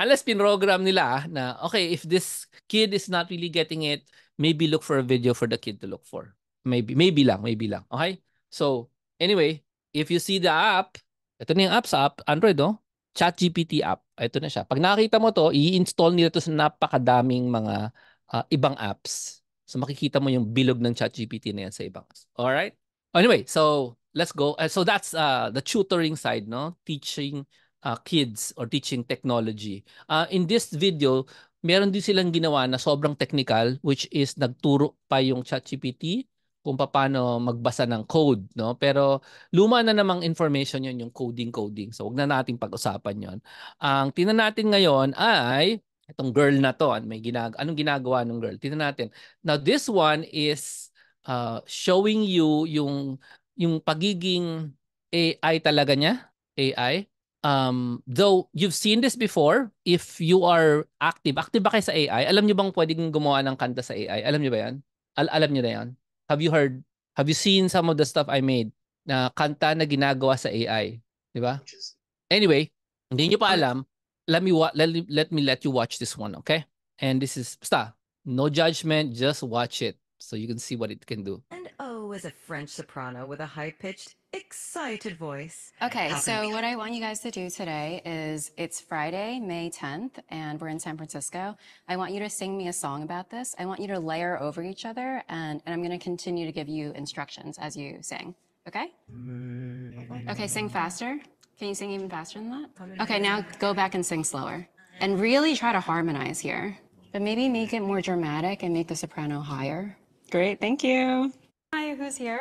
unless pinrogram nila na, okay, if this kid is not really getting it, maybe look for a video for the kid to look for. Maybe, maybe lang, maybe lang. Okay? So, anyway, if you see the app, ito na yung app sa app, Android, no? Oh, ChatGPT app. Ito na siya. Pag nakita mo to, i-install nila to sa napakadaming mga uh, ibang apps. So, makikita mo yung bilog ng ChatGPT na yan sa ibang apps. Alright? Anyway, so, let's go. Uh, so, that's uh, the tutoring side, no? Teaching uh, kids or teaching technology. Uh, in this video, meron din silang ginawa na sobrang technical which is nagturo pa yung ChatGPT kung paano magbasa ng code no pero luma na namang information yon yung coding coding so wag na nating pag-usapan yon ang tinan natin ngayon ay itong girl na to may ginag anong ginagawa ng girl tinan natin now this one is uh, showing you yung yung pagiging AI talaga niya AI um, though you've seen this before, if you are active, active ba kayo sa AI? Alam nyo bang pwedeng gumawa ng kanta sa AI? Alam nyo ba yan? Al- alam nyo na yan? Have you heard, have you seen some of the stuff I made na kanta na ginagawa sa AI? Di ba? Anyway, hindi nyo pa alam, let me, wa- let, let me let you watch this one, okay? And this is, basta, no judgment, just watch it so you can see what it can do. And oh, is a French soprano with a high-pitched, excited voice. Okay, How so what I want you guys to do today is it's Friday, May 10th, and we're in San Francisco. I want you to sing me a song about this. I want you to layer over each other, and, and I'm going to continue to give you instructions as you sing. Okay? Okay, sing faster. Can you sing even faster than that? Okay, now go back and sing slower. And really try to harmonize here. But maybe make it more dramatic and make the soprano higher. Great, thank you. Hi, who's here?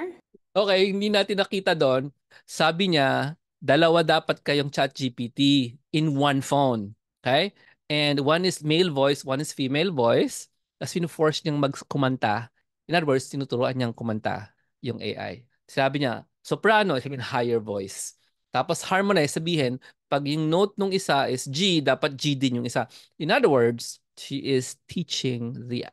Okay, hindi natin nakita doon. Sabi niya, dalawa dapat kayong chat GPT in one phone. Okay? And one is male voice, one is female voice. Tapos pinuforce niyang magkumanta. In other words, tinuturuan niyang kumanta yung AI. Sabi niya, soprano, sabihin higher voice. Tapos harmonize, sabihin, pag yung note nung isa is G, dapat G din yung isa. In other words, she is teaching the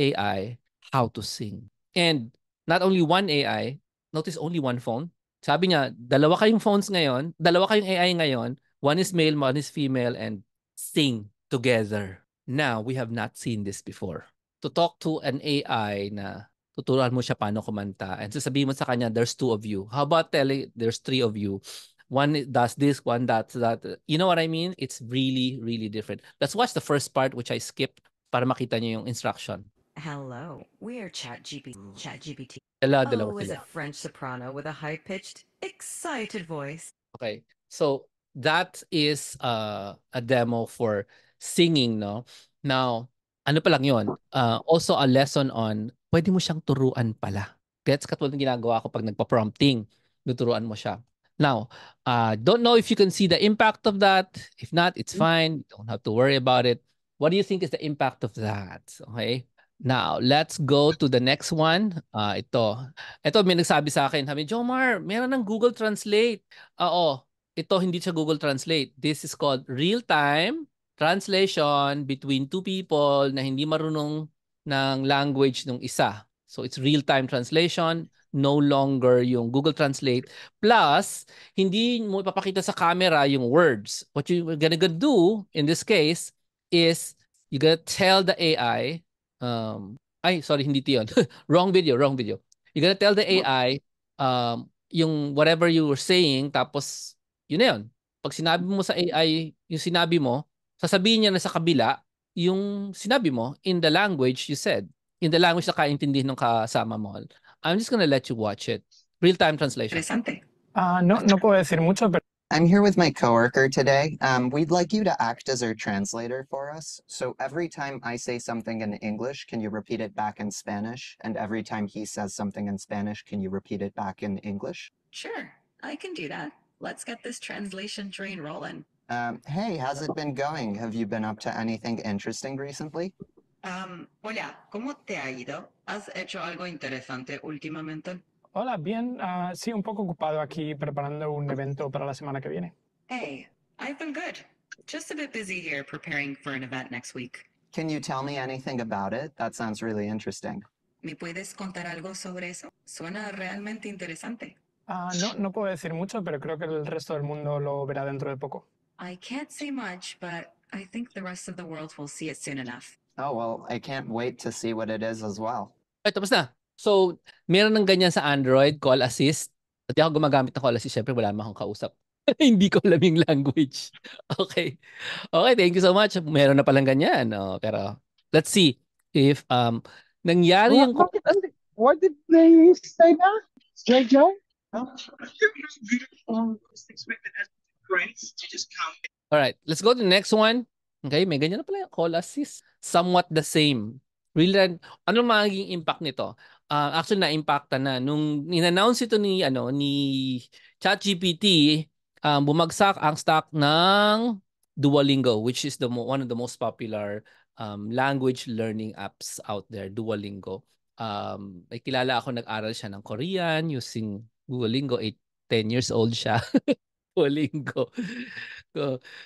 AI how to sing. And not only one AI, notice only one phone. Sabi niya, dalawa kayong phones ngayon, dalawa kayong AI ngayon, one is male, one is female, and sing together. Now, we have not seen this before. To talk to an AI na tuturuan mo siya paano kumanta and sasabihin mo sa kanya, there's two of you. How about telling there's three of you? One does this, one does that. You know what I mean? It's really, really different. Let's watch the first part which I skipped para makita niyo yung instruction. Hello, we're ChatGPT. ChatGPT. Dala, dalawa oh, O is a French soprano with a high-pitched, excited voice. Okay. So that is uh, a demo for singing, no? Now, ano pa lang yun? Uh, also a lesson on, pwede mo siyang turuan pala. Gets katulad ng ginagawa ko pag nagpa-prompting, tuturuan mo siya. Now, uh, don't know if you can see the impact of that. If not, it's mm. fine. You don't have to worry about it. What do you think is the impact of that? Okay. Now, let's go to the next one. Uh, ito. Ito may nagsabi sa akin, sabi, Jomar, meron ng Google Translate. Uh, Oo, ito hindi siya Google Translate. This is called real-time translation between two people na hindi marunong ng language ng isa. So it's real-time translation, no longer yung Google Translate. Plus, hindi mo ipapakita sa camera yung words. What you're gonna do in this case is you're gonna tell the AI um, ay, sorry, hindi ito wrong video, wrong video. You're gonna tell the AI um, yung whatever you were saying, tapos yun na yun. Pag sinabi mo sa AI, yung sinabi mo, sasabihin niya na sa kabila yung sinabi mo in the language you said. In the language na kaintindihin ng kasama mo. I'm just gonna let you watch it. Real-time translation. Interesante. Uh, no, no puedo decir mucho, pero I'm here with my coworker today. Um, we'd like you to act as our translator for us. So every time I say something in English, can you repeat it back in Spanish? And every time he says something in Spanish, can you repeat it back in English? Sure, I can do that. Let's get this translation train rolling. Um, hey, how's it been going? Have you been up to anything interesting recently? Um, hola, ¿cómo te ha ido? ¿Has hecho algo interesante últimamente? Hola, bien. Uh, sí, un poco ocupado aquí preparando un evento para la semana que viene. Hey, I've been good. Just a bit busy here preparing for an event next week. Can you tell me anything about it? That sounds really interesting. ¿Me puedes contar algo sobre eso? Suena realmente interesante. Uh, no, no puedo decir mucho, pero creo que el resto del mundo lo verá dentro de poco. I can't say much, but I think the rest of the world will see it soon enough. Oh, well, I can't wait to see what it is as well. Hey, tapos So, meron ng ganyan sa Android, call assist. At ako gumagamit ng call assist, Siyempre, wala naman akong kausap. Hindi ko alam yung language. okay. Okay, thank you so much. Meron na palang ganyan. Oh, pero let's see if um nangyari well, yung... What, did, what did they say na? JJ? All right, let's go to the next one. Okay, may ganyan na pala yung call assist. Somewhat the same. Really, ano magiging impact nito? uh, actually na-impacta na nung inannounce ito ni ano ni ChatGPT um, bumagsak ang stock ng Duolingo which is the mo- one of the most popular um, language learning apps out there Duolingo um ay kilala ako nag-aral siya ng Korean using Duolingo 8 10 years old siya Duolingo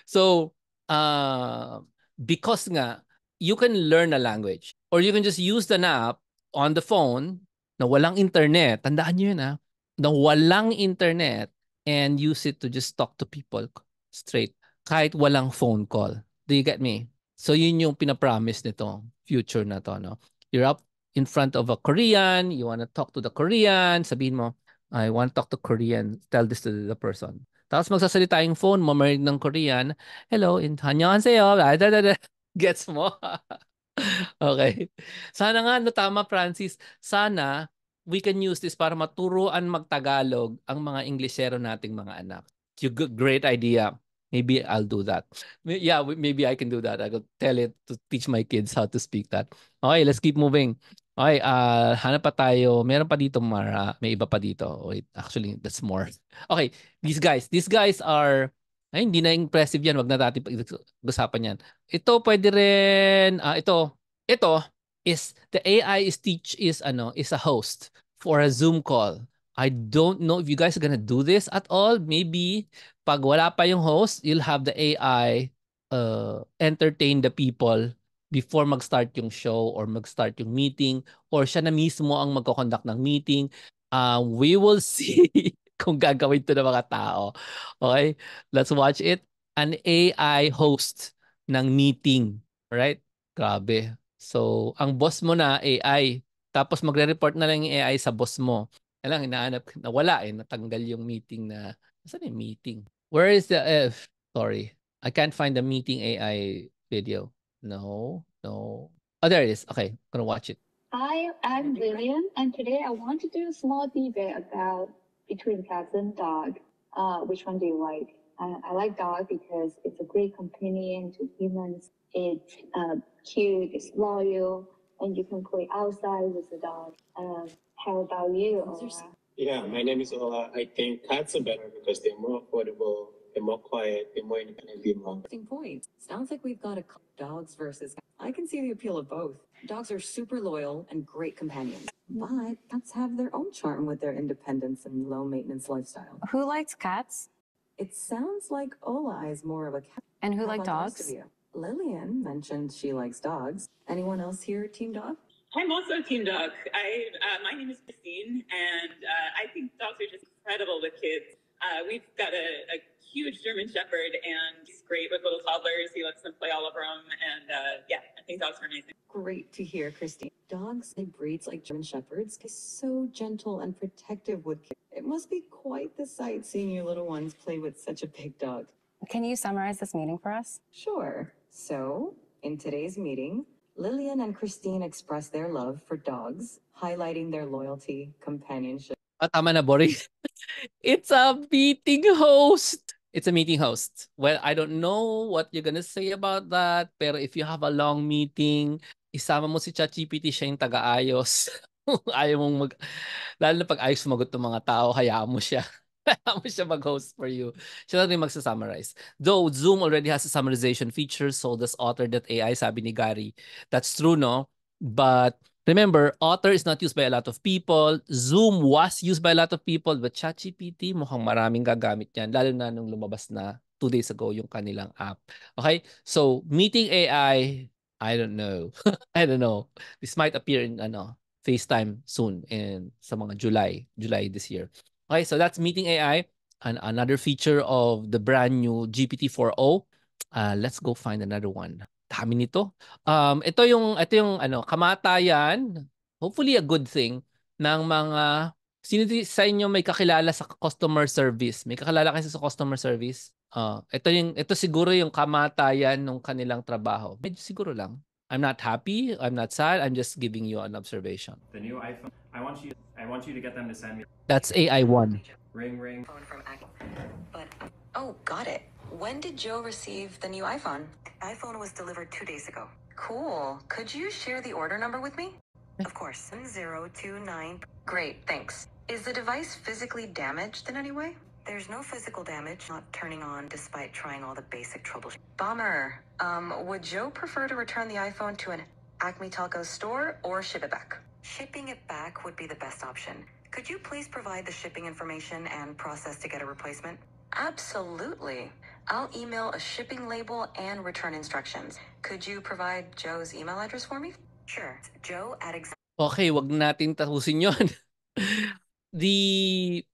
so uh, because nga you can learn a language or you can just use the app on the phone na walang internet, tandaan niyo yun ha, ah, na walang internet and use it to just talk to people straight kahit walang phone call. Do you get me? So yun yung pinapromise nito, future na to. No? You're up in front of a Korean, you want to talk to the Korean, sabihin mo, I want to talk to Korean, tell this to the person. Tapos magsasalita yung phone mo, ng Korean, hello, in, annyeonghaseyo, gets mo. okay. Sana nga, no, tama Francis, sana we can use this para maturuan magtagalog ang mga Inglesero nating mga anak. You great idea. Maybe I'll do that. Yeah, maybe I can do that. I will tell it to teach my kids how to speak that. Okay, let's keep moving. Okay, uh, hanap pa tayo. Meron pa dito, Mara. May iba pa dito. Wait, actually, that's more. Okay, these guys. These guys are ay hindi na impressive yan, wag na natin pag-usapan yan. Ito pwede rin, uh, ito, ito is the AI is teach is ano, is a host for a Zoom call. I don't know if you guys are gonna do this at all. Maybe pag wala pa yung host, you'll have the AI uh, entertain the people before mag-start yung show or mag-start yung meeting or siya na mismo ang magkoconduct ng meeting. Uh, we will see kung gagawin to ng mga tao. Okay? Let's watch it. An AI host ng meeting. Right? Grabe. So, ang boss mo na AI. Tapos magre-report na lang yung AI sa boss mo. Alam, inaanap, nawala eh. Natanggal yung meeting na... Saan yung meeting? Where is the F? Sorry. I can't find the meeting AI video. No, no. Oh, there it is. Okay, I'm gonna watch it. Hi, I'm Lillian, and today I want to do a small debate about between cats and dog, uh, which one do you like? I like dog because it's a great companion to humans. It's uh, cute, it's loyal, and you can play outside with the dog. Um, how about you, Ola? Yeah, my name is Ola. I think cats are better because they're more affordable, they're more quiet, they're more independent. Interesting point. Sounds like we've got a dogs versus. I can see the appeal of both. Dogs are super loyal and great companions, mm. but cats have their own charm with their independence and low maintenance lifestyle. Who likes cats? It sounds like Ola is more of a cat. And who likes dogs? Lillian mentioned she likes dogs. Anyone else here team dog? I'm also team dog. I uh, my name is Christine, and uh, I think dogs are just incredible with kids. Uh, we've got a, a, huge German Shepherd, and he's great with little toddlers. He lets them play all over him, and uh, yeah, I think Great to hear, Christine. Dogs and breeds like German Shepherds is so gentle and protective with kids. It must be quite the sight seeing your little ones play with such a big dog. Can you summarize this meeting for us? Sure. So, in today's meeting, Lillian and Christine expressed their love for dogs, highlighting their loyalty, companionship. Oh, tama na, Boris. it's a beating host it's a meeting host. Well, I don't know what you're gonna say about that, pero if you have a long meeting, isama mo si ChatGPT, siya yung tagaayos. ayaw mong mag... Lalo na pag ayaw sumagot ng mga tao, hayaan mo siya. hayaan mo siya mag-host for you. Siya lang yung magsasummarize. Though Zoom already has a summarization feature, so does Otter.ai, sabi ni Gary. That's true, no? But Remember, Otter is not used by a lot of people. Zoom was used by a lot of people. But ChatGPT, mukhang maraming gagamit yan. Lalo na nung lumabas na two days ago yung kanilang app. Okay? So, meeting AI, I don't know. I don't know. This might appear in ano, FaceTime soon in sa mga July, July this year. Okay, so that's meeting AI and another feature of the brand new GPT-40. Uh, let's go find another one dami nito. Um, ito yung ito yung ano, kamatayan, hopefully a good thing ng mga sino sa inyo may kakilala sa customer service? May kakilala kayo sa customer service? Uh, ito yung ito siguro yung kamatayan ng kanilang trabaho. Medyo siguro lang. I'm not happy, I'm not sad, I'm just giving you an observation. The new iPhone. I want you I want you to get them to send me That's AI1. Ring ring. But oh, got it. When did Joe receive the new iPhone? iPhone was delivered two days ago. Cool. Could you share the order number with me? Of course. 029. Great, thanks. Is the device physically damaged in any way? There's no physical damage, not turning on despite trying all the basic troubleshooting. Bummer. Um, would Joe prefer to return the iPhone to an Acme Telco store or ship it back? Shipping it back would be the best option. Could you please provide the shipping information and process to get a replacement? Absolutely. I'll email a shipping label and return instructions. Could you provide Joe's email address for me? Sure. Joe at Okay, wag natin tapusin yon. the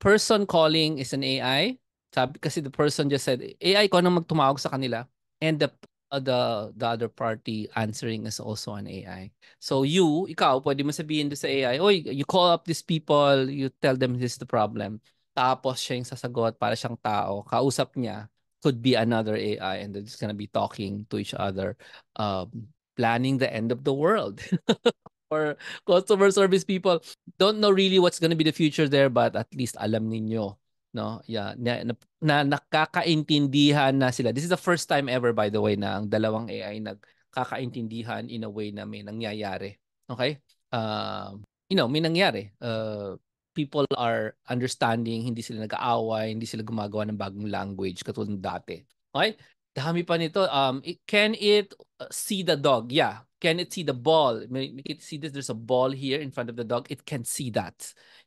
person calling is an AI. Sabi, kasi the person just said, AI ko nang magtumawag sa kanila. And the, uh, the, the other party answering is also an AI. So you, ikaw, pwede mo sabihin sa AI, Oy, you call up these people, you tell them this is the problem. Tapos siya yung sasagot para siyang tao. Kausap niya could be another AI and they're just going to be talking to each other, um, planning the end of the world. or customer service people don't know really what's going to be the future there but at least alam ninyo no yeah na, na, na nakakaintindihan na sila this is the first time ever by the way na ang dalawang AI nagkakaintindihan in a way na may nangyayari okay uh, you know may nangyari uh, people are understanding, hindi sila nag-aaway, hindi sila gumagawa ng bagong language katulad ng dati. Okay? Dami pa nito. Um, it, can it uh, see the dog? Yeah. Can it see the ball? May, it see this? There's a ball here in front of the dog. It can see that.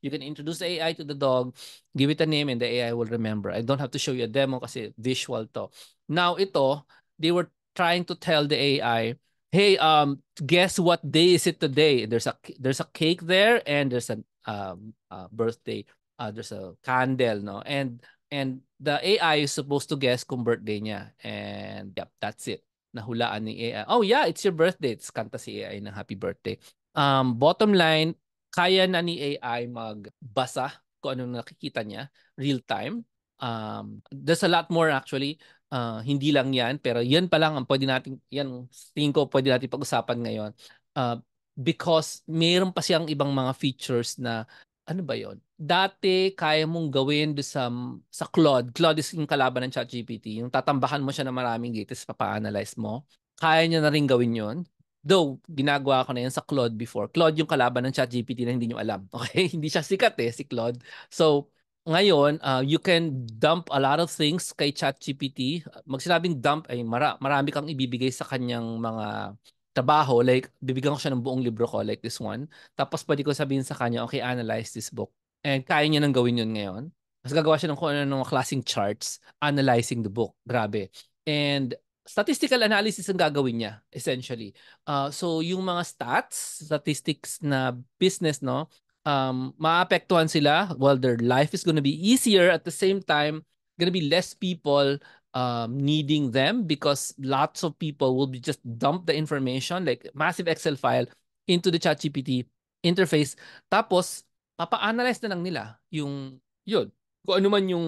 You can introduce the AI to the dog, give it a name, and the AI will remember. I don't have to show you a demo kasi visual to. Now ito, they were trying to tell the AI, hey um guess what day is it today there's a there's a cake there and there's an um, uh, birthday. Uh, there's a candle, no? And and the AI is supposed to guess kung birthday niya. And yep, that's it. Nahulaan ni AI. Oh yeah, it's your birthday. It's kanta si AI ng happy birthday. Um, bottom line, kaya na ni AI magbasa kung anong nakikita niya real time. Um, there's a lot more actually. Uh, hindi lang yan, pero yan pa lang ang pwede nating yan tingin ko pwede natin pag-usapan ngayon. Uh, because mayroon pa siyang ibang mga features na ano ba yon dati kaya mong gawin do sa sa Claude Claude is yung kalaban ng ChatGPT yung tatambahan mo siya ng maraming gate tapos papa-analyze mo kaya niya na rin gawin yon though ginagawa ko na yan sa Claude before Claude yung kalaban ng ChatGPT na hindi niyo alam okay hindi siya sikat eh si Claude so ngayon, uh, you can dump a lot of things kay ChatGPT. Pag sinabing dump, ay mara, marami kang ibibigay sa kanyang mga trabaho, like, bibigyan ko siya ng buong libro ko, like this one. Tapos pwede ko sabihin sa kanya, okay, analyze this book. And kaya niya nang gawin yun ngayon. Tapos gagawa siya ng kung ano ng klaseng charts, analyzing the book. Grabe. And statistical analysis ang gagawin niya, essentially. Uh, so, yung mga stats, statistics na business, no, um, maapektuhan sila. Well, their life is gonna be easier at the same time, gonna be less people um, needing them because lots of people will be just dump the information like massive Excel file into the ChatGPT interface. Tapos, papa-analyze na lang nila yung yun. Kung ano man yung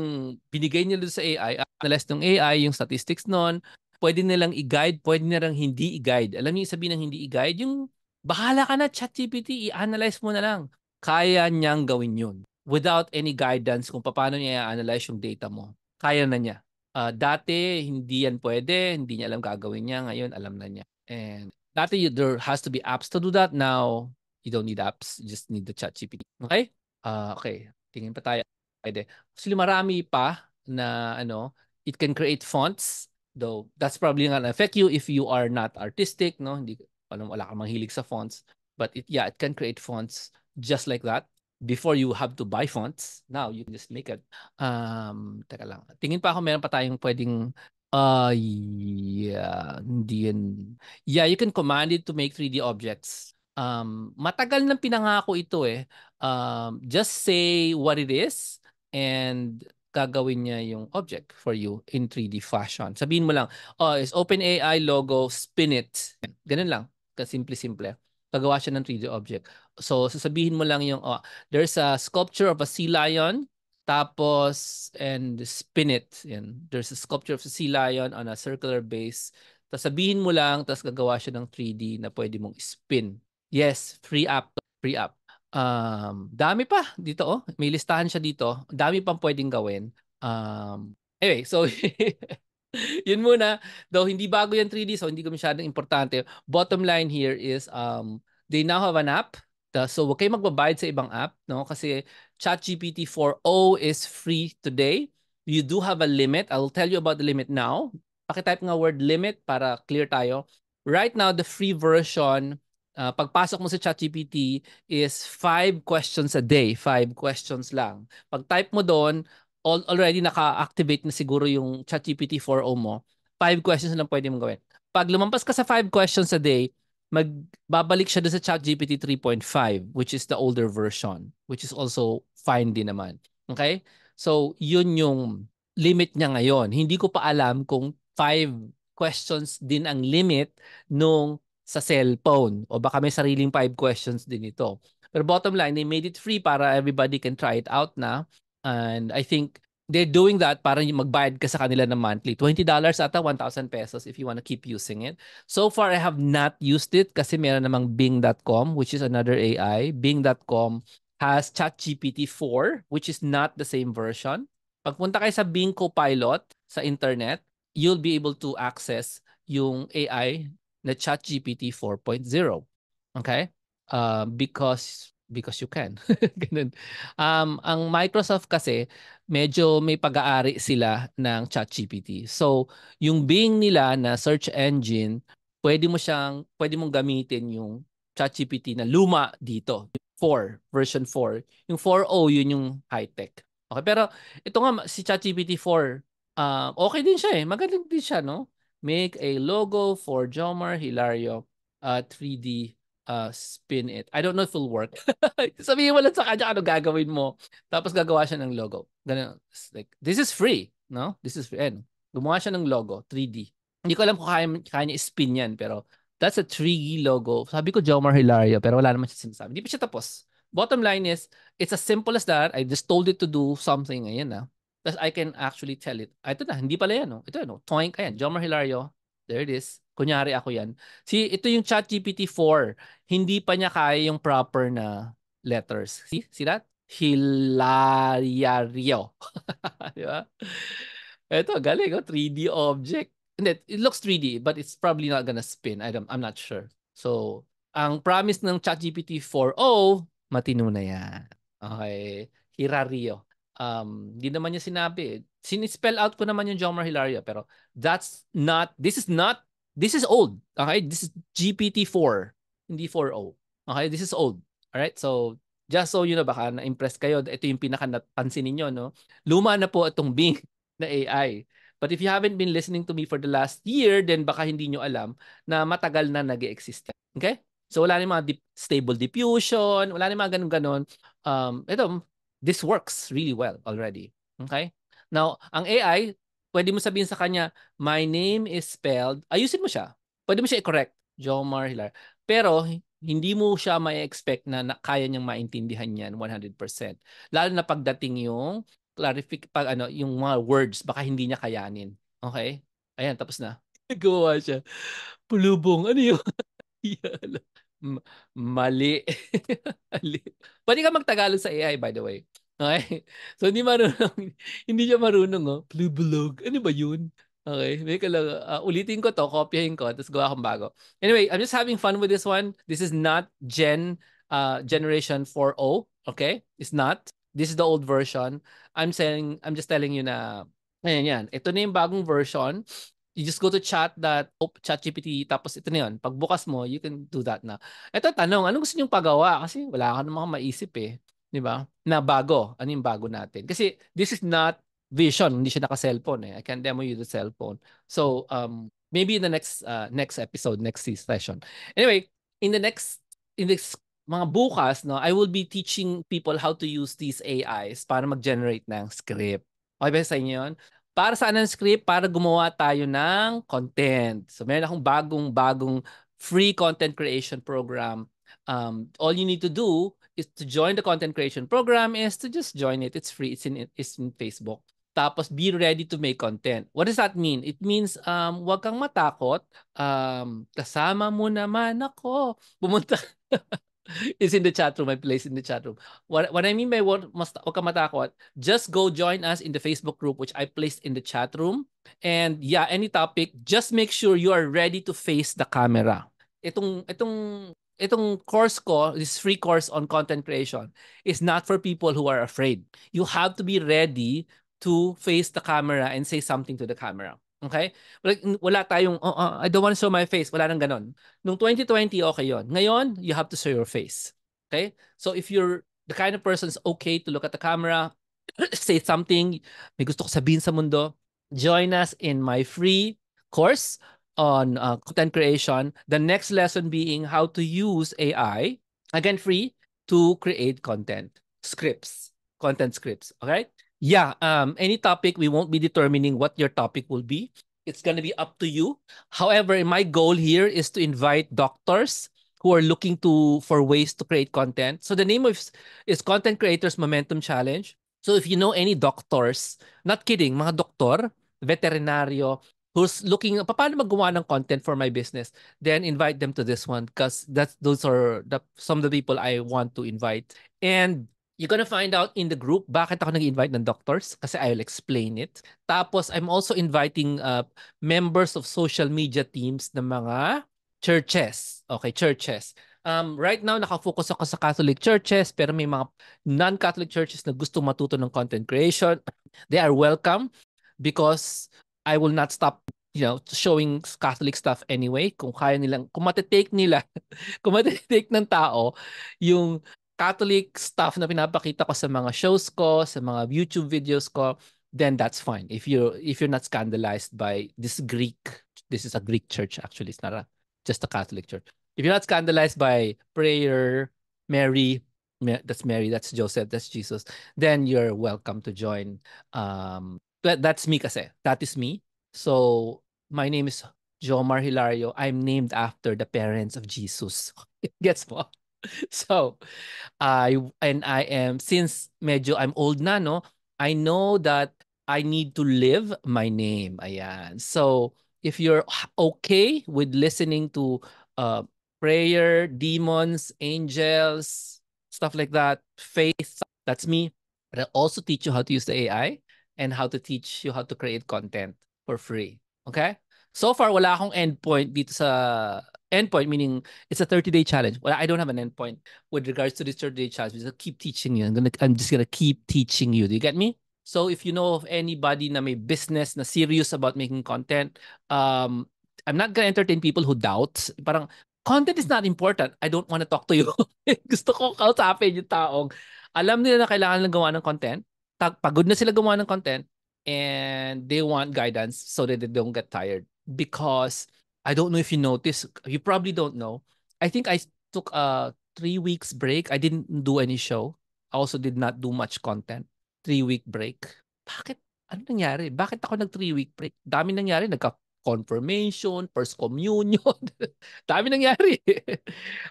binigay nila sa AI, analyze ng AI, yung statistics noon, pwede nilang i-guide, pwede nilang hindi i-guide. Alam niyo sabi ng hindi i-guide? Yung bahala ka na ChatGPT, i-analyze mo na lang. Kaya niyang gawin yun without any guidance kung paano niya i-analyze yung data mo. Kaya na niya Uh, dati, hindi yan pwede. Hindi niya alam gagawin niya. Ngayon, alam na niya. And dati, you, there has to be apps to do that. Now, you don't need apps. You just need the chat GPT. Okay? Uh, okay. Tingin pa tayo. Pwede. Actually, marami pa na ano, it can create fonts. Though, that's probably not affect you if you are not artistic. No? Hindi, wala, wala kang mahilig sa fonts. But it, yeah, it can create fonts just like that before you have to buy fonts, now you can just make it. Um, teka lang. Tingin pa ako meron pa tayong pwedeng uh, yeah, hindi yan. Yeah, you can command it to make 3D objects. Um, matagal nang pinangako ito eh. Um, just say what it is and gagawin niya yung object for you in 3D fashion. Sabihin mo lang, oh, is OpenAI logo, spin it. Ganun lang. Kasimple-simple. simple gagawa siya ng 3D object. So, sasabihin mo lang yung, oh, there's a sculpture of a sea lion, tapos, and spin it. Yan. There's a sculpture of a sea lion on a circular base. Tapos sabihin mo lang, tapos gagawa siya ng 3D na pwede mong spin. Yes, free app. Free app. Um, dami pa dito, oh. May listahan siya dito. Dami pang pwedeng gawin. Um, anyway, so yun muna. Though hindi bago yung 3D, so hindi ko masyadong importante. Bottom line here is, um, they now have an app. so huwag kayo magbabayad sa ibang app. No? Kasi ChatGPT 4.0 is free today. You do have a limit. I will tell you about the limit now. Pakitype nga word limit para clear tayo. Right now, the free version, uh, pagpasok mo sa ChatGPT is 5 questions a day. 5 questions lang. Pag type mo doon, all, already naka-activate na siguro yung ChatGPT 4o mo, five questions na lang pwede mong gawin. Pag lumampas ka sa five questions a day, magbabalik siya doon sa ChatGPT 3.5 which is the older version which is also fine din naman. Okay? So, yun yung limit niya ngayon. Hindi ko pa alam kung five questions din ang limit nung sa cellphone o baka may sariling five questions din ito. Pero bottom line, they made it free para everybody can try it out na. And I think they're doing that para magbayad ka sa kanila na monthly. $20 ata, 1,000 pesos if you want to keep using it. So far, I have not used it kasi meron namang Bing.com, which is another AI. Bing.com has ChatGPT 4, which is not the same version. Pagpunta kayo sa Bing Copilot sa internet, you'll be able to access yung AI na ChatGPT 4.0. Okay? Uh, because because you can. Ganun. Um, ang Microsoft kasi, medyo may pag-aari sila ng ChatGPT. So, yung Bing nila na search engine, pwede mo siyang, pwede mong gamitin yung ChatGPT na luma dito. 4, version 4. Yung 4.0, yun yung high-tech. Okay, pero ito nga, si ChatGPT 4, uh, ah, okay din siya eh. Magaling din siya, no? Make a logo for Jomar Hilario uh, 3D uh, spin it. I don't know if it'll work. Sabihin mo lang sa kanya ano gagawin mo. Tapos gagawa siya ng logo. Ganun. like, this is free. No? This is free. And, gumawa siya ng logo, 3D. Hindi ko alam kung kaya, kaya niya spin yan, pero that's a 3D logo. Sabi ko Jomar Hilario, pero wala naman siya sinasabi. Hindi pa siya tapos. Bottom line is, it's as simple as that. I just told it to do something. Ayan na. Ah. Tapos I can actually tell it. Ah, ito na, hindi pala yan. No? Oh. Ito yan. No? Toink. Ayan, Jomar Hilario. There it is. Kunyari ako yan. Si, ito yung ChatGPT 4. Hindi pa niya kaya yung proper na letters. See? See that? Hilariario. Di ba? Ito, galing. Oh, 3D object. And it, it looks 3D, but it's probably not gonna spin. I don't, I'm not sure. So, ang promise ng ChatGPT 4.0, matino na yan. Okay. Hilario. Um, di naman niya sinabi. Sinispell out ko naman yung Jomar Hilario, pero that's not, this is not This is old. Okay? This is GPT-4, hindi 4.0. Okay? This is old. All right? So, just so you know, baka na-impress kayo. Ito yung pinaka napansin ninyo, no? Luma na po itong Bing na AI. But if you haven't been listening to me for the last year, then baka hindi nyo alam na matagal na nag exist Okay? So wala na mga deep, stable diffusion, wala na mga ganun-ganun. Um, ito, this works really well already. Okay? Now, ang AI, pwede mo sabihin sa kanya, my name is spelled, ayusin mo siya. Pwede mo siya i-correct, Jomar Hilar. Pero hindi mo siya may expect na, na kaya niyang maintindihan yan 100%. Lalo na pagdating yung clarific pag ano yung mga words baka hindi niya kayanin. Okay? Ayan tapos na. Gawa siya. Pulubong. Ano yun? Mali. Mali. Pwede ka magtagalog sa AI by the way. Okay? So, hindi marunong, hindi siya marunong, oh. Blue blog. Ano ba yun? Okay, May a Uh, ah, ulitin ko to, kopyahin ko, tapos gawa akong bago. Anyway, I'm just having fun with this one. This is not Gen uh, Generation 4.0, okay? It's not. This is the old version. I'm saying, I'm just telling you na, ayan yan. Ito na yung bagong version. You just go to chat that, oh, chat GPT, tapos ito na yun. Pagbukas mo, you can do that na. Ito, tanong, anong gusto niyong pagawa? Kasi wala ka namang maisip eh. 'di ba? Na bago. Ano yung bago natin? Kasi this is not vision, hindi siya naka-cellphone eh. I can demo you the cellphone. So, um maybe in the next uh, next episode, next session. Anyway, in the next in this mga bukas, no, I will be teaching people how to use these AIs para mag-generate ng script. Okay ba sa inyo yun? Para saan ang script? Para gumawa tayo ng content. So, meron akong bagong-bagong free content creation program. Um, all you need to do is to join the content creation program is to just join it. It's free. It's in it's in Facebook. Tapos be ready to make content. What does that mean? It means um wag kang matakot. Um kasama mo naman ako. Pumunta is in the chat room. I place in the chat room. What what I mean by what must okay, matakot, just go join us in the Facebook group which I placed in the chat room. And yeah, any topic, just make sure you are ready to face the camera. Itong itong itong course ko, this free course on content creation, is not for people who are afraid. You have to be ready to face the camera and say something to the camera. Okay? Like, wala tayong, oh, oh, I don't want to show my face. Wala nang ganon. Noong 2020, okay yon. Ngayon, you have to show your face. Okay? So if you're the kind of person is okay to look at the camera, say something, may gusto ko sabihin sa mundo, join us in my free course on uh, content creation. The next lesson being how to use AI, again, free to create content scripts, content scripts. All right. Yeah. Um, any topic, we won't be determining what your topic will be. It's going to be up to you. However, my goal here is to invite doctors who are looking to for ways to create content. So the name of is Content Creators Momentum Challenge. So if you know any doctors, not kidding, mga doktor, veterinario. who's looking paano maggawa ng content for my business then invite them to this one because that's those are the some of the people I want to invite and you're gonna find out in the group bakit ako nag-invite ng doctors kasi I'll explain it. Tapos I'm also inviting uh, members of social media teams ng mga churches. Okay, churches. Um, right now, nakafocus ako sa Catholic churches, pero may mga non-Catholic churches na gusto matuto ng content creation. They are welcome because I will not stop you know, showing Catholic stuff anyway. Kung kaya nilang, kung matitake nila, kung matitake ng tao, yung Catholic stuff na pinapakita ko sa mga shows ko, sa mga YouTube videos ko, then that's fine. If you're, if you're not scandalized by this Greek, this is a Greek church actually, it's not a, just a Catholic church. If you're not scandalized by prayer, Mary, that's Mary, that's Joseph, that's Jesus, then you're welcome to join um, that, that's me kasi. That is me. So my name is Jomar Hilario. I'm named after the parents of Jesus. Gets mo? So I and I am since medyo I'm old na no, I know that I need to live my name. Ayan. So if you're okay with listening to uh prayer, demons, angels, stuff like that, faith, that's me. But I'll also teach you how to use the AI and how to teach you how to create content for free. Okay? So far, wala akong endpoint dito sa endpoint, meaning it's a 30-day challenge. Well, I don't have an endpoint with regards to this 30-day challenge. Just keep teaching you. I'm, gonna, I'm just going to keep teaching you. Do you get me? So if you know of anybody na may business na serious about making content, um, I'm not going to entertain people who doubt. Parang, content is not important. I don't want to talk to you. Gusto ko kausapin yung taong alam nila na kailangan lang gawa ng content pagod na sila gumawa ng content and they want guidance so that they don't get tired because I don't know if you notice you probably don't know I think I took a 3 weeks break I didn't do any show I also did not do much content 3 week break bakit ano nangyari bakit ako nag 3 week break dami nangyari nagka confirmation, first communion. dami nangyari.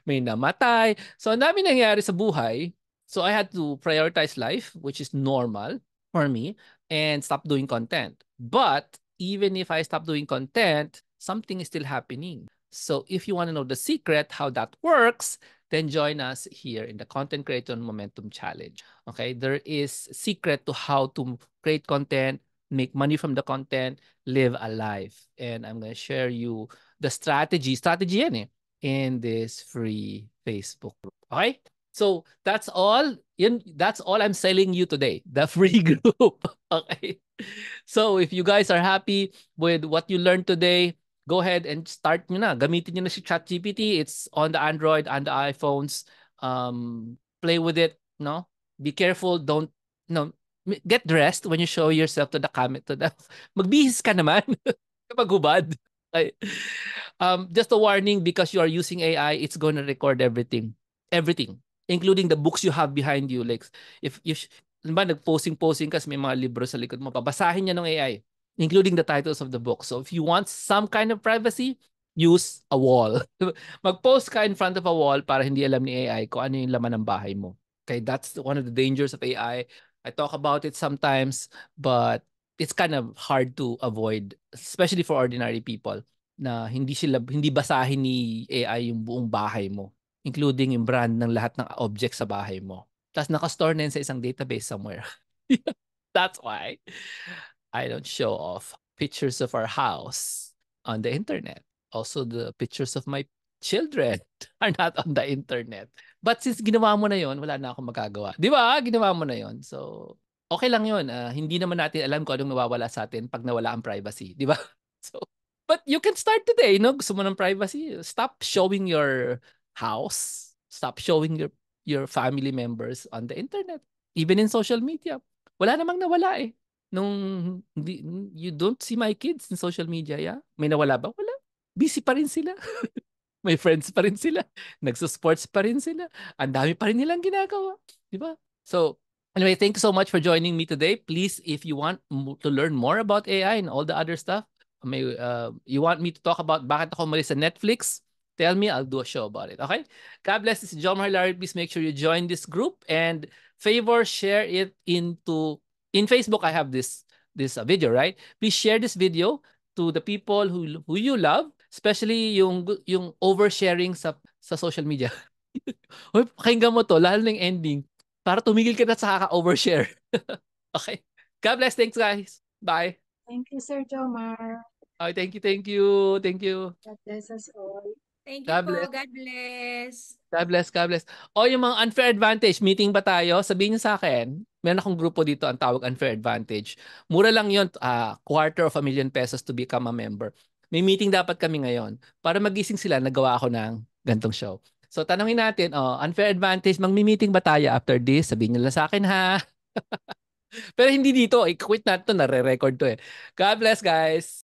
May namatay. So, ang dami nangyari sa buhay So I had to prioritize life, which is normal for me, and stop doing content. But even if I stop doing content, something is still happening. So if you want to know the secret, how that works, then join us here in the Content Creation Momentum Challenge. Okay, there is secret to how to create content, make money from the content, live a life. And I'm going to share you the strategy, strategy yan eh, in this free Facebook group. Okay? So that's all. In that's all I'm selling you today. The free group. okay. So if you guys are happy with what you learned today, go ahead and start nyo na. Gamitin nyo na si ChatGPT. It's on the Android and the iPhones. Um, play with it. No, be careful. Don't no get dressed when you show yourself to the camera. To the magbihis ka naman. Kapagubad. Um, just a warning because you are using AI, it's going to record everything. Everything. including the books you have behind you. Like, if, you, ba, nag-posting-posting ka, may mga libro sa likod mo, pabasahin niya ng AI, including the titles of the book. So if you want some kind of privacy, use a wall. Mag-post ka in front of a wall para hindi alam ni AI kung ano yung laman ng bahay mo. Okay, that's one of the dangers of AI. I talk about it sometimes, but it's kind of hard to avoid, especially for ordinary people na hindi sila hindi basahin ni AI yung buong bahay mo including yung brand ng lahat ng object sa bahay mo. Tapos nakastore na yun sa isang database somewhere. That's why I don't show off pictures of our house on the internet. Also, the pictures of my children are not on the internet. But since ginawa mo na yon, wala na akong magagawa. Di ba? Ginawa mo na yon. So, okay lang yon. Uh, ah, hindi naman natin alam kung anong nawawala sa atin pag nawala ang privacy. Di ba? So, but you can start today. No? Gusto mo ng privacy? Stop showing your house. Stop showing your, your family members on the internet. Even in social media. Wala namang nawala eh. Nung di, you don't see my kids in social media, yeah? May nawala ba? Wala. Busy pa rin sila. may friends pa rin sila. Nagsusports pa rin sila. Ang dami pa rin nilang ginagawa. Di ba? So, Anyway, thank you so much for joining me today. Please, if you want to learn more about AI and all the other stuff, may, uh, you want me to talk about bakit ako umalis sa Netflix, tell me. I'll do a show about it. Okay? God bless. This is John Marlari. Please make sure you join this group and favor share it into in Facebook. I have this this uh, video, right? Please share this video to the people who who you love, especially yung yung oversharing sa sa social media. Hoy, pakinggan mo to, lalo ng ending para tumigil ka na sa kaka-overshare. okay. God bless. Thanks, guys. Bye. Thank you, Sir Jomar. Oh, thank you, thank you, thank you. God bless us all. Thank you God po. Bless. God bless. God bless, God bless. O oh, yung mga unfair advantage, meeting ba tayo? Sabihin niyo sa akin, meron akong grupo dito ang tawag unfair advantage. Mura lang yun, uh, quarter of a million pesos to become a member. May meeting dapat kami ngayon. Para magising sila, nagawa ako ng gantong show. So tanongin natin, oh, unfair advantage, magmi-meeting ba tayo after this? Sabihin niyo lang sa akin ha. Pero hindi dito, i-quit natin to, nare-record to eh. God bless guys!